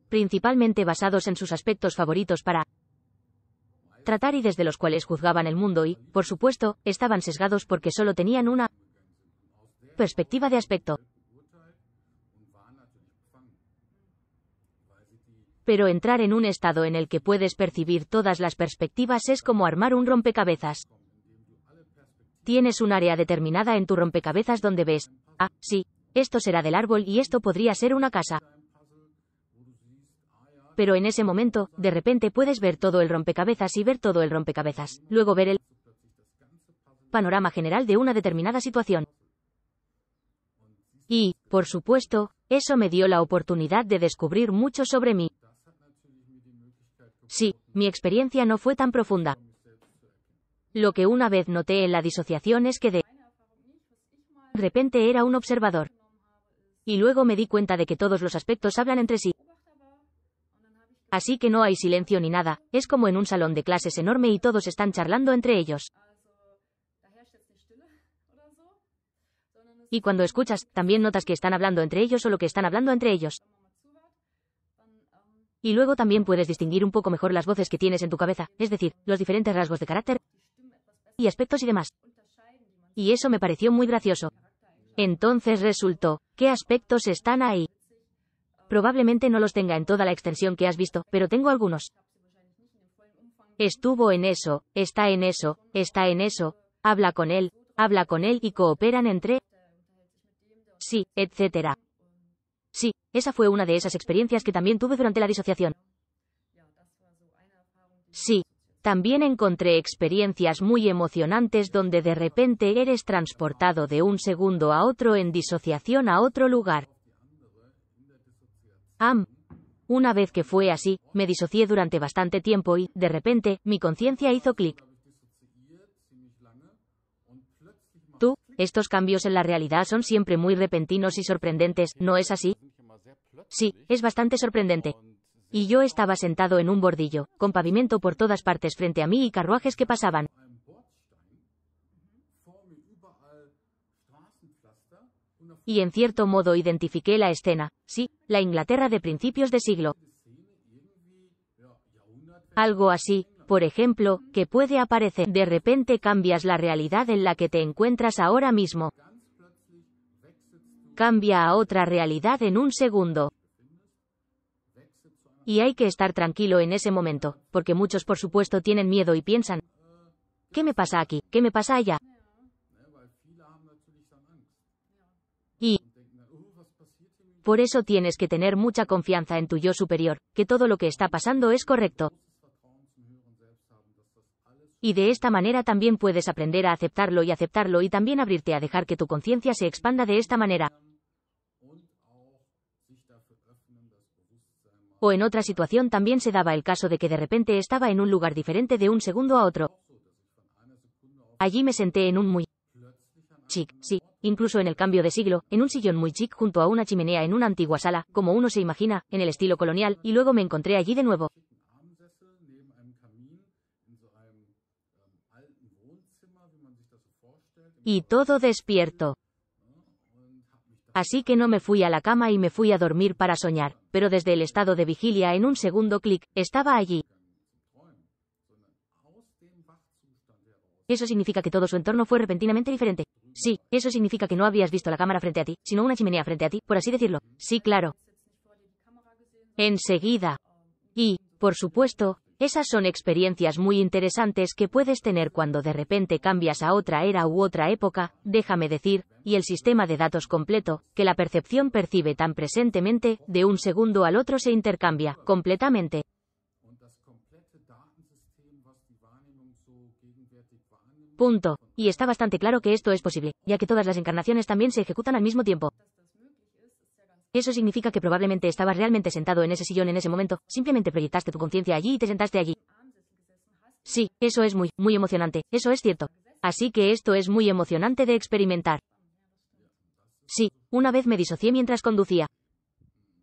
principalmente basados en sus aspectos favoritos para tratar y desde los cuales juzgaban el mundo y, por supuesto, estaban sesgados porque solo tenían una perspectiva de aspecto. pero entrar en un estado en el que puedes percibir todas las perspectivas es como armar un rompecabezas. Tienes un área determinada en tu rompecabezas donde ves, ah, sí, esto será del árbol y esto podría ser una casa. Pero en ese momento, de repente puedes ver todo el rompecabezas y ver todo el rompecabezas, luego ver el panorama general de una determinada situación. Y, por supuesto, eso me dio la oportunidad de descubrir mucho sobre mí. Sí, mi experiencia no fue tan profunda. Lo que una vez noté en la disociación es que de repente era un observador. Y luego me di cuenta de que todos los aspectos hablan entre sí. Así que no hay silencio ni nada, es como en un salón de clases enorme y todos están charlando entre ellos. Y cuando escuchas, también notas que están hablando entre ellos o lo que están hablando entre ellos. Y luego también puedes distinguir un poco mejor las voces que tienes en tu cabeza, es decir, los diferentes rasgos de carácter y aspectos y demás. Y eso me pareció muy gracioso. Entonces resultó, ¿qué aspectos están ahí? Probablemente no los tenga en toda la extensión que has visto, pero tengo algunos. Estuvo en eso, está en eso, está en eso, habla con él, habla con él y cooperan entre sí, etc. Sí, esa fue una de esas experiencias que también tuve durante la disociación. Sí, también encontré experiencias muy emocionantes donde de repente eres transportado de un segundo a otro en disociación a otro lugar. Am. Una vez que fue así, me disocié durante bastante tiempo y, de repente, mi conciencia hizo clic. Tú, estos cambios en la realidad son siempre muy repentinos y sorprendentes, ¿no es así? Sí, es bastante sorprendente. Y yo estaba sentado en un bordillo, con pavimento por todas partes frente a mí y carruajes que pasaban. Y en cierto modo identifiqué la escena, sí, la Inglaterra de principios de siglo. Algo así, por ejemplo, que puede aparecer. De repente cambias la realidad en la que te encuentras ahora mismo. Cambia a otra realidad en un segundo. Y hay que estar tranquilo en ese momento, porque muchos por supuesto tienen miedo y piensan, ¿qué me pasa aquí? ¿Qué me pasa allá? Y por eso tienes que tener mucha confianza en tu yo superior, que todo lo que está pasando es correcto. Y de esta manera también puedes aprender a aceptarlo y aceptarlo y también abrirte a dejar que tu conciencia se expanda de esta manera. O en otra situación también se daba el caso de que de repente estaba en un lugar diferente de un segundo a otro. Allí me senté en un muy chic, sí, incluso en el cambio de siglo, en un sillón muy chic junto a una chimenea en una antigua sala, como uno se imagina, en el estilo colonial, y luego me encontré allí de nuevo. Y todo despierto. Así que no me fui a la cama y me fui a dormir para soñar, pero desde el estado de vigilia en un segundo clic, estaba allí. Eso significa que todo su entorno fue repentinamente diferente. Sí, eso significa que no habías visto la cámara frente a ti, sino una chimenea frente a ti, por así decirlo. Sí, claro. Enseguida. Y, por supuesto, esas son experiencias muy interesantes que puedes tener cuando de repente cambias a otra era u otra época, déjame decir, y el sistema de datos completo, que la percepción percibe tan presentemente, de un segundo al otro se intercambia, completamente. Punto. Y está bastante claro que esto es posible, ya que todas las encarnaciones también se ejecutan al mismo tiempo. Eso significa que probablemente estabas realmente sentado en ese sillón en ese momento, simplemente proyectaste tu conciencia allí y te sentaste allí. Sí, eso es muy, muy emocionante, eso es cierto. Así que esto es muy emocionante de experimentar. Sí, una vez me disocié mientras conducía.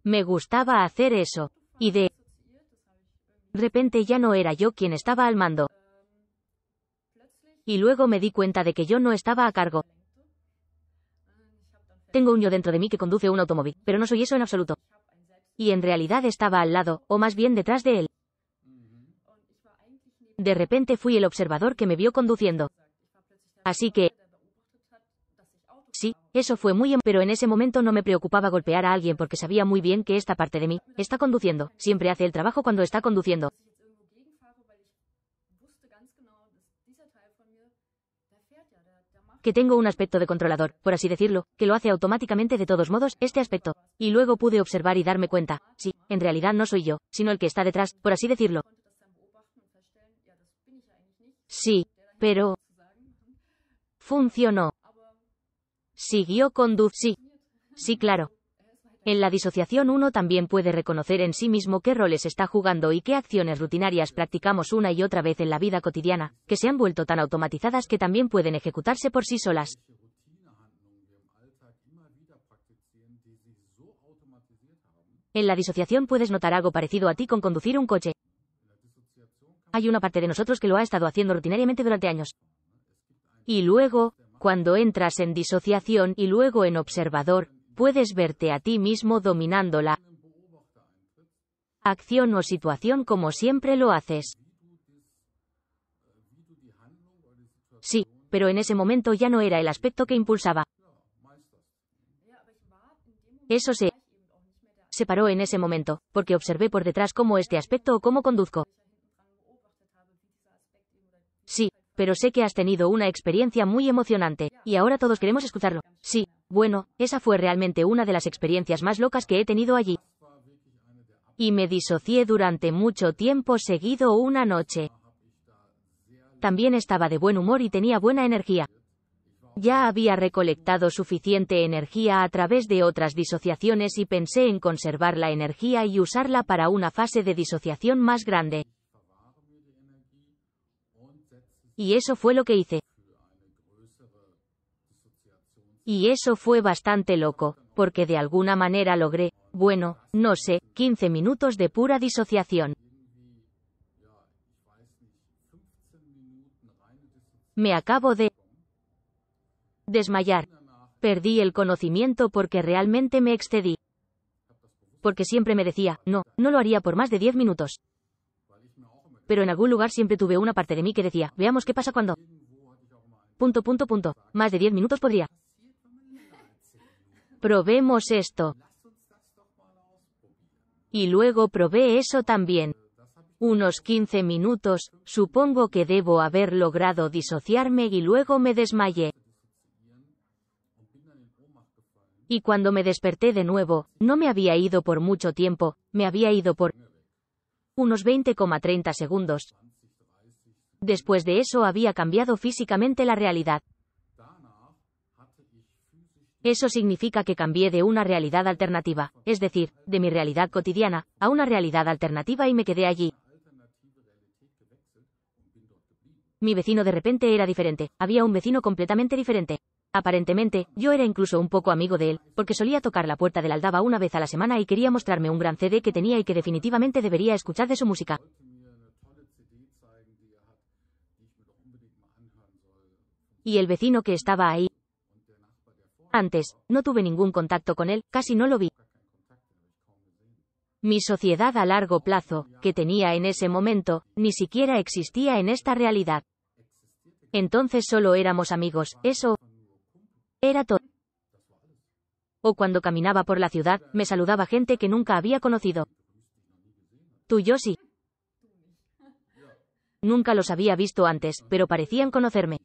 Me gustaba hacer eso. Y de repente ya no era yo quien estaba al mando. Y luego me di cuenta de que yo no estaba a cargo. Tengo un yo dentro de mí que conduce un automóvil, pero no soy eso en absoluto. Y en realidad estaba al lado, o más bien detrás de él. De repente fui el observador que me vio conduciendo. Así que... Sí, eso fue muy... Em, pero en ese momento no me preocupaba golpear a alguien porque sabía muy bien que esta parte de mí está conduciendo, siempre hace el trabajo cuando está conduciendo. que tengo un aspecto de controlador, por así decirlo, que lo hace automáticamente de todos modos, este aspecto. Y luego pude observar y darme cuenta, sí, en realidad no soy yo, sino el que está detrás, por así decirlo. Sí, pero... Funcionó. Siguió conducir. Sí. Sí, claro. En la disociación uno también puede reconocer en sí mismo qué roles está jugando y qué acciones rutinarias practicamos una y otra vez en la vida cotidiana, que se han vuelto tan automatizadas que también pueden ejecutarse por sí solas. En la disociación puedes notar algo parecido a ti con conducir un coche. Hay una parte de nosotros que lo ha estado haciendo rutinariamente durante años. Y luego, cuando entras en disociación y luego en observador, puedes verte a ti mismo dominando la acción o situación como siempre lo haces. Sí, pero en ese momento ya no era el aspecto que impulsaba. Eso se separó en ese momento, porque observé por detrás cómo este aspecto o cómo conduzco. Sí, pero sé que has tenido una experiencia muy emocionante, y ahora todos queremos escucharlo. Sí, bueno, esa fue realmente una de las experiencias más locas que he tenido allí. Y me disocié durante mucho tiempo seguido una noche. También estaba de buen humor y tenía buena energía. Ya había recolectado suficiente energía a través de otras disociaciones y pensé en conservar la energía y usarla para una fase de disociación más grande. Y eso fue lo que hice. Y eso fue bastante loco, porque de alguna manera logré, bueno, no sé, 15 minutos de pura disociación. Me acabo de desmayar. Perdí el conocimiento porque realmente me excedí. Porque siempre me decía, no, no lo haría por más de 10 minutos pero en algún lugar siempre tuve una parte de mí que decía, veamos qué pasa cuando... Punto, punto, punto. Más de 10 minutos podría. Probemos esto. Y luego probé eso también. Unos 15 minutos, supongo que debo haber logrado disociarme y luego me desmayé. Y cuando me desperté de nuevo, no me había ido por mucho tiempo, me había ido por unos 20,30 segundos. Después de eso había cambiado físicamente la realidad. Eso significa que cambié de una realidad alternativa, es decir, de mi realidad cotidiana, a una realidad alternativa y me quedé allí. Mi vecino de repente era diferente, había un vecino completamente diferente. Aparentemente, yo era incluso un poco amigo de él, porque solía tocar la puerta del Aldaba una vez a la semana y quería mostrarme un gran CD que tenía y que definitivamente debería escuchar de su música. Y el vecino que estaba ahí. Antes, no tuve ningún contacto con él, casi no lo vi. Mi sociedad a largo plazo, que tenía en ese momento, ni siquiera existía en esta realidad. Entonces solo éramos amigos, eso, era todo. O cuando caminaba por la ciudad, me saludaba gente que nunca había conocido. Tú y yo sí. Nunca los había visto antes, pero parecían conocerme.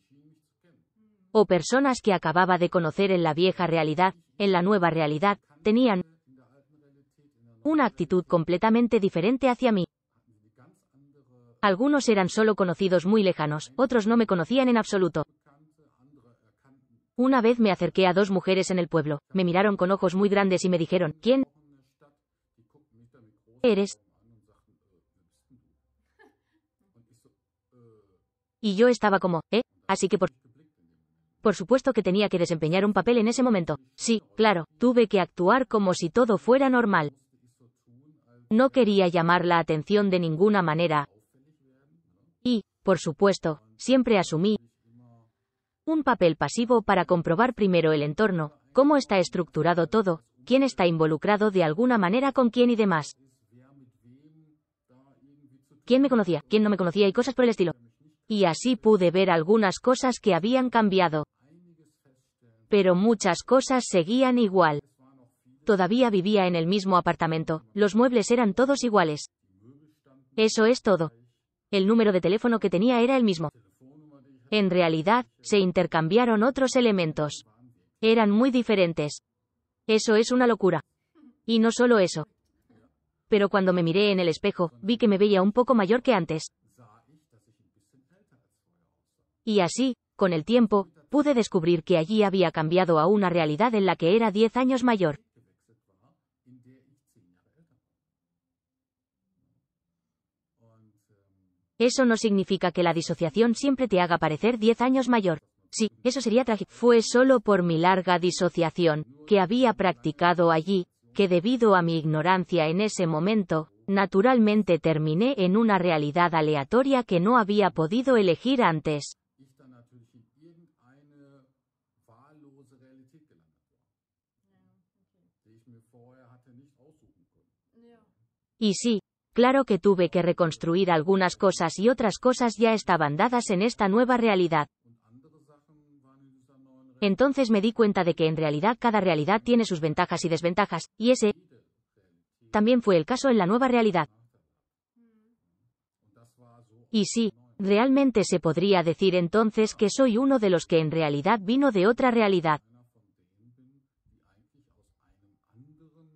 O personas que acababa de conocer en la vieja realidad, en la nueva realidad, tenían una actitud completamente diferente hacia mí. Algunos eran solo conocidos muy lejanos, otros no me conocían en absoluto. Una vez me acerqué a dos mujeres en el pueblo, me miraron con ojos muy grandes y me dijeron, ¿quién eres? Y yo estaba como, ¿eh? Así que por... Por supuesto que tenía que desempeñar un papel en ese momento. Sí, claro, tuve que actuar como si todo fuera normal. No quería llamar la atención de ninguna manera. Y, por supuesto, siempre asumí un papel pasivo para comprobar primero el entorno, cómo está estructurado todo, quién está involucrado de alguna manera con quién y demás. ¿Quién me conocía? ¿Quién no me conocía? Y cosas por el estilo. Y así pude ver algunas cosas que habían cambiado. Pero muchas cosas seguían igual. Todavía vivía en el mismo apartamento, los muebles eran todos iguales. Eso es todo. El número de teléfono que tenía era el mismo. En realidad, se intercambiaron otros elementos. Eran muy diferentes. Eso es una locura. Y no solo eso. Pero cuando me miré en el espejo, vi que me veía un poco mayor que antes. Y así, con el tiempo, pude descubrir que allí había cambiado a una realidad en la que era 10 años mayor. Eso no significa que la disociación siempre te haga parecer 10 años mayor. Sí, eso sería trágico. Fue solo por mi larga disociación, que había practicado allí, que debido a mi ignorancia en ese momento, naturalmente terminé en una realidad aleatoria que no había podido elegir antes. Y sí, Claro que tuve que reconstruir algunas cosas y otras cosas ya estaban dadas en esta nueva realidad. Entonces me di cuenta de que en realidad cada realidad tiene sus ventajas y desventajas, y ese también fue el caso en la nueva realidad. Y sí, realmente se podría decir entonces que soy uno de los que en realidad vino de otra realidad.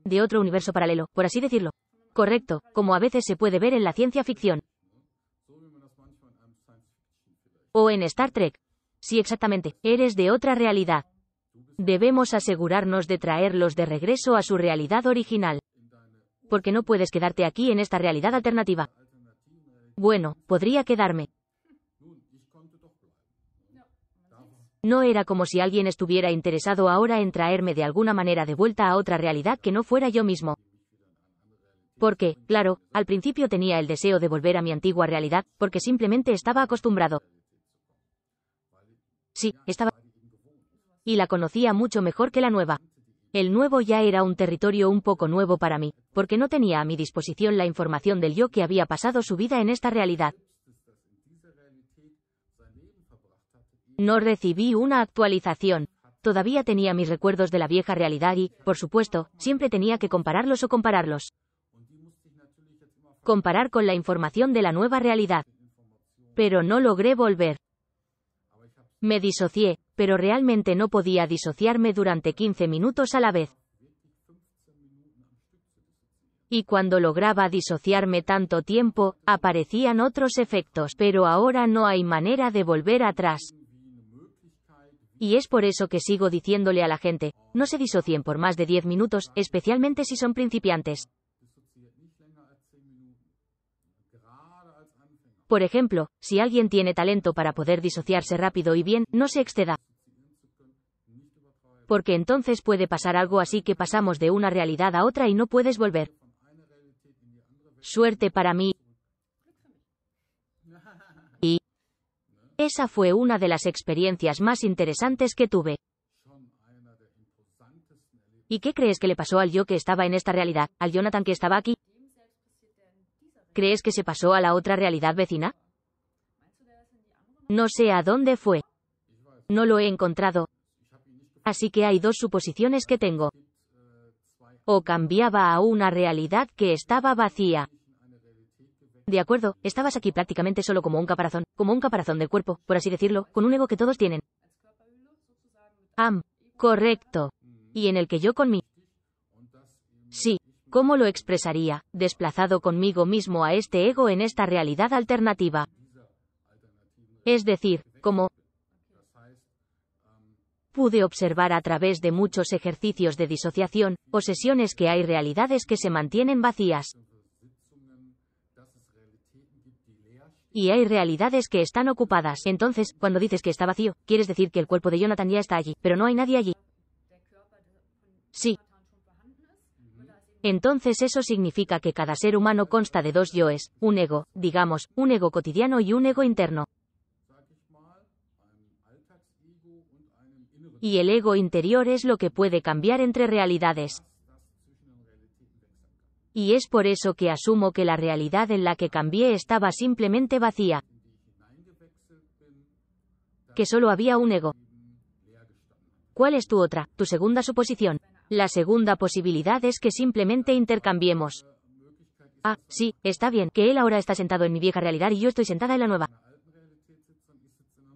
De otro universo paralelo, por así decirlo. Correcto, como a veces se puede ver en la ciencia ficción. O en Star Trek. Sí, exactamente, eres de otra realidad. Debemos asegurarnos de traerlos de regreso a su realidad original. Porque no puedes quedarte aquí en esta realidad alternativa. Bueno, podría quedarme. No era como si alguien estuviera interesado ahora en traerme de alguna manera de vuelta a otra realidad que no fuera yo mismo. Porque, claro, al principio tenía el deseo de volver a mi antigua realidad, porque simplemente estaba acostumbrado. Sí, estaba... Y la conocía mucho mejor que la nueva. El nuevo ya era un territorio un poco nuevo para mí, porque no tenía a mi disposición la información del yo que había pasado su vida en esta realidad. No recibí una actualización. Todavía tenía mis recuerdos de la vieja realidad y, por supuesto, siempre tenía que compararlos o compararlos comparar con la información de la nueva realidad. Pero no logré volver. Me disocié, pero realmente no podía disociarme durante 15 minutos a la vez. Y cuando lograba disociarme tanto tiempo, aparecían otros efectos, pero ahora no hay manera de volver atrás. Y es por eso que sigo diciéndole a la gente, no se disocien por más de 10 minutos, especialmente si son principiantes. Por ejemplo, si alguien tiene talento para poder disociarse rápido y bien, no se exceda. Porque entonces puede pasar algo así que pasamos de una realidad a otra y no puedes volver. Suerte para mí. Y esa fue una de las experiencias más interesantes que tuve. ¿Y qué crees que le pasó al yo que estaba en esta realidad, al Jonathan que estaba aquí? ¿Crees que se pasó a la otra realidad vecina? No sé a dónde fue. No lo he encontrado. Así que hay dos suposiciones que tengo. O cambiaba a una realidad que estaba vacía. De acuerdo, estabas aquí prácticamente solo como un caparazón, como un caparazón del cuerpo, por así decirlo, con un ego que todos tienen. Am. Correcto. Y en el que yo con Sí, cómo lo expresaría, desplazado conmigo mismo a este ego en esta realidad alternativa. Es decir, como pude observar a través de muchos ejercicios de disociación, o sesiones que hay realidades que se mantienen vacías. y hay realidades que están ocupadas. Entonces, cuando dices que está vacío, quieres decir que el cuerpo de Jonathan ya está allí, pero no hay nadie allí. Sí, entonces eso significa que cada ser humano consta de dos yoes, un ego, digamos, un ego cotidiano y un ego interno. Y el ego interior es lo que puede cambiar entre realidades. Y es por eso que asumo que la realidad en la que cambié estaba simplemente vacía. Que solo había un ego. ¿Cuál es tu otra, tu segunda suposición? La segunda posibilidad es que simplemente intercambiemos. Ah, sí, está bien, que él ahora está sentado en mi vieja realidad y yo estoy sentada en la nueva.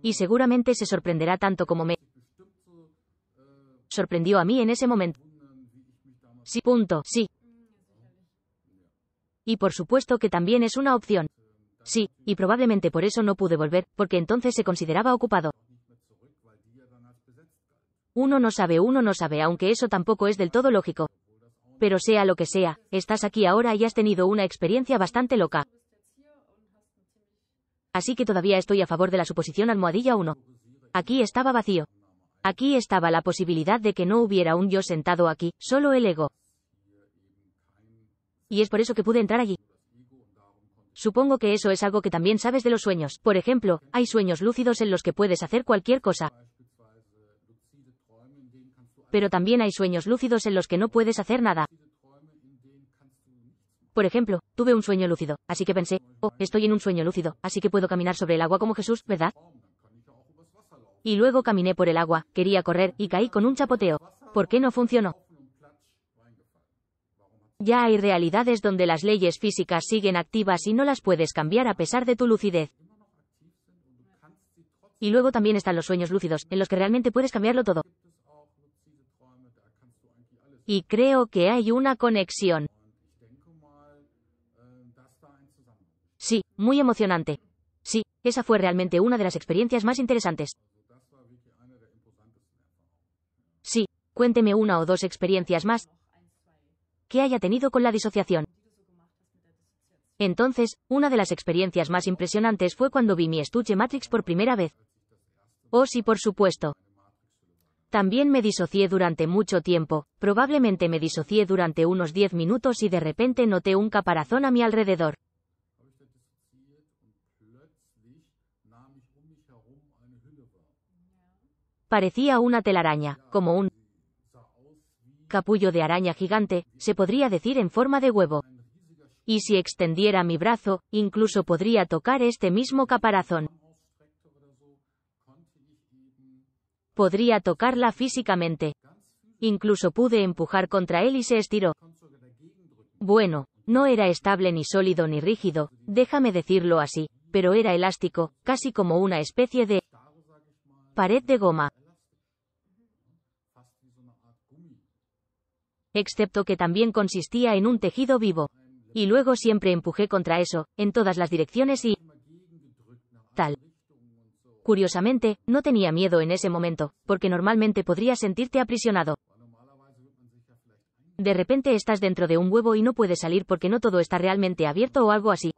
Y seguramente se sorprenderá tanto como me sorprendió a mí en ese momento. Sí, punto, sí. Y por supuesto que también es una opción. Sí, y probablemente por eso no pude volver, porque entonces se consideraba ocupado. Uno no sabe, uno no sabe, aunque eso tampoco es del todo lógico. Pero sea lo que sea, estás aquí ahora y has tenido una experiencia bastante loca. Así que todavía estoy a favor de la suposición almohadilla 1. Aquí estaba vacío. Aquí estaba la posibilidad de que no hubiera un yo sentado aquí, solo el ego. Y es por eso que pude entrar allí. Supongo que eso es algo que también sabes de los sueños. Por ejemplo, hay sueños lúcidos en los que puedes hacer cualquier cosa pero también hay sueños lúcidos en los que no puedes hacer nada. Por ejemplo, tuve un sueño lúcido, así que pensé, oh, estoy en un sueño lúcido, así que puedo caminar sobre el agua como Jesús, ¿verdad? Y luego caminé por el agua, quería correr, y caí con un chapoteo. ¿Por qué no funcionó? Ya hay realidades donde las leyes físicas siguen activas y no las puedes cambiar a pesar de tu lucidez. Y luego también están los sueños lúcidos, en los que realmente puedes cambiarlo todo. Y creo que hay una conexión. Sí, muy emocionante. Sí, esa fue realmente una de las experiencias más interesantes. Sí, cuénteme una o dos experiencias más que haya tenido con la disociación. Entonces, una de las experiencias más impresionantes fue cuando vi mi estuche Matrix por primera vez. Oh sí, por supuesto. También me disocié durante mucho tiempo, probablemente me disocié durante unos 10 minutos y de repente noté un caparazón a mi alrededor. Parecía una telaraña, como un capullo de araña gigante, se podría decir en forma de huevo. Y si extendiera mi brazo, incluso podría tocar este mismo caparazón. Podría tocarla físicamente. Incluso pude empujar contra él y se estiró. Bueno, no era estable ni sólido ni rígido, déjame decirlo así, pero era elástico, casi como una especie de pared de goma. Excepto que también consistía en un tejido vivo. Y luego siempre empujé contra eso, en todas las direcciones y... tal. Curiosamente, no tenía miedo en ese momento, porque normalmente podría sentirte aprisionado. De repente estás dentro de un huevo y no puedes salir porque no todo está realmente abierto o algo así.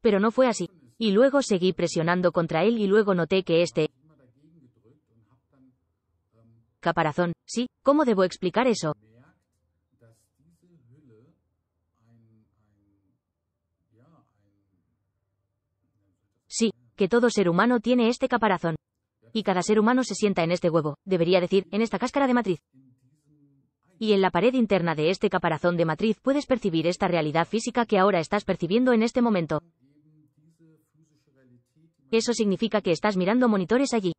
Pero no fue así. Y luego seguí presionando contra él y luego noté que este... Caparazón, sí, ¿cómo debo explicar eso? que todo ser humano tiene este caparazón. Y cada ser humano se sienta en este huevo, debería decir, en esta cáscara de matriz. Y en la pared interna de este caparazón de matriz puedes percibir esta realidad física que ahora estás percibiendo en este momento. Eso significa que estás mirando monitores allí.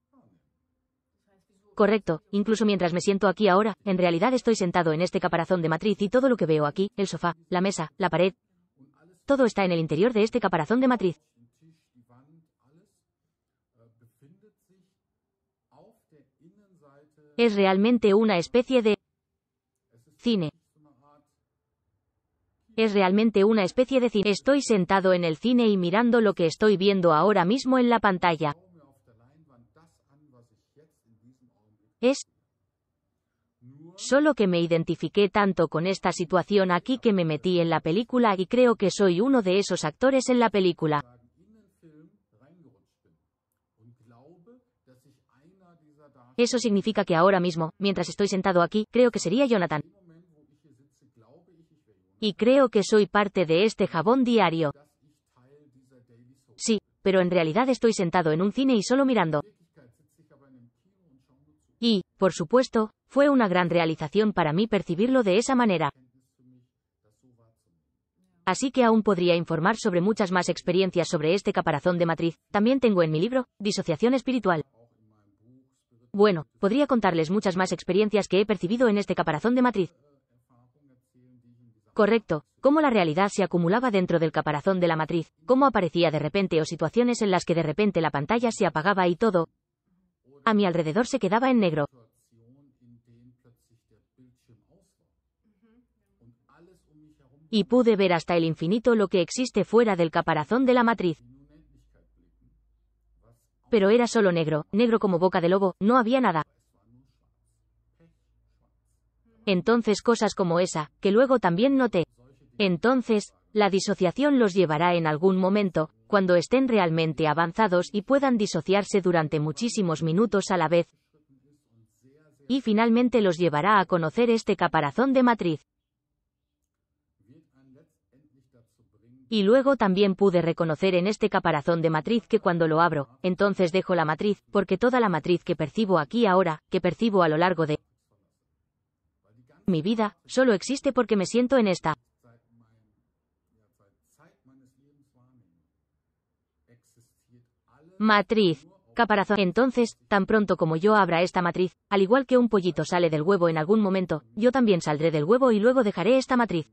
Correcto, incluso mientras me siento aquí ahora, en realidad estoy sentado en este caparazón de matriz y todo lo que veo aquí, el sofá, la mesa, la pared, todo está en el interior de este caparazón de matriz. Es realmente una especie de cine. Es realmente una especie de cine. Estoy sentado en el cine y mirando lo que estoy viendo ahora mismo en la pantalla. Es solo que me identifiqué tanto con esta situación aquí que me metí en la película y creo que soy uno de esos actores en la película. Eso significa que ahora mismo, mientras estoy sentado aquí, creo que sería Jonathan. Y creo que soy parte de este jabón diario. Sí, pero en realidad estoy sentado en un cine y solo mirando. Y, por supuesto, fue una gran realización para mí percibirlo de esa manera. Así que aún podría informar sobre muchas más experiencias sobre este caparazón de matriz. También tengo en mi libro, Disociación Espiritual. Bueno, podría contarles muchas más experiencias que he percibido en este caparazón de matriz. Correcto, cómo la realidad se acumulaba dentro del caparazón de la matriz, cómo aparecía de repente o situaciones en las que de repente la pantalla se apagaba y todo a mi alrededor se quedaba en negro. Y pude ver hasta el infinito lo que existe fuera del caparazón de la matriz pero era solo negro, negro como boca de lobo, no había nada. Entonces cosas como esa, que luego también noté. Entonces, la disociación los llevará en algún momento, cuando estén realmente avanzados y puedan disociarse durante muchísimos minutos a la vez. Y finalmente los llevará a conocer este caparazón de matriz. Y luego también pude reconocer en este caparazón de matriz que cuando lo abro, entonces dejo la matriz, porque toda la matriz que percibo aquí ahora, que percibo a lo largo de mi vida, solo existe porque me siento en esta. Matriz. Caparazón. Entonces, tan pronto como yo abra esta matriz, al igual que un pollito sale del huevo en algún momento, yo también saldré del huevo y luego dejaré esta matriz.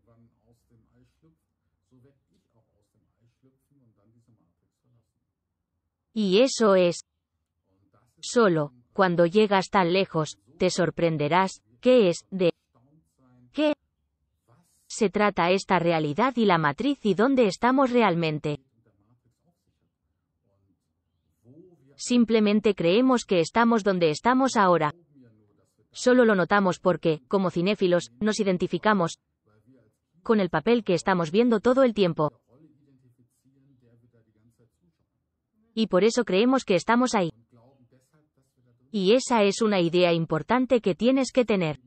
Y eso es. Solo, cuando llegas tan lejos, te sorprenderás, ¿qué es, de qué se trata esta realidad y la matriz y dónde estamos realmente? Simplemente creemos que estamos donde estamos ahora. Solo lo notamos porque, como cinéfilos, nos identificamos con el papel que estamos viendo todo el tiempo. Y por eso creemos que estamos ahí. Y esa es una idea importante que tienes que tener.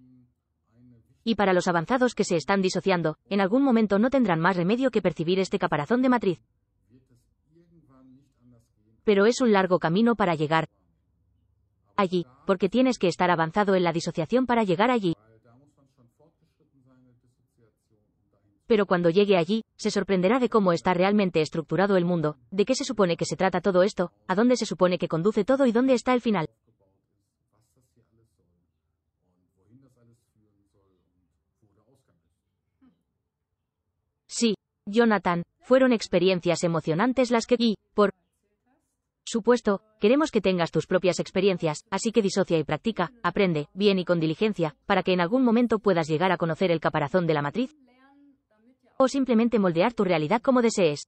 Y para los avanzados que se están disociando, en algún momento no tendrán más remedio que percibir este caparazón de matriz. Pero es un largo camino para llegar allí, porque tienes que estar avanzado en la disociación para llegar allí. pero cuando llegue allí, se sorprenderá de cómo está realmente estructurado el mundo, de qué se supone que se trata todo esto, a dónde se supone que conduce todo y dónde está el final. Sí, Jonathan, fueron experiencias emocionantes las que... Y, por supuesto, queremos que tengas tus propias experiencias, así que disocia y practica, aprende, bien y con diligencia, para que en algún momento puedas llegar a conocer el caparazón de la matriz, o simplemente moldear tu realidad como desees.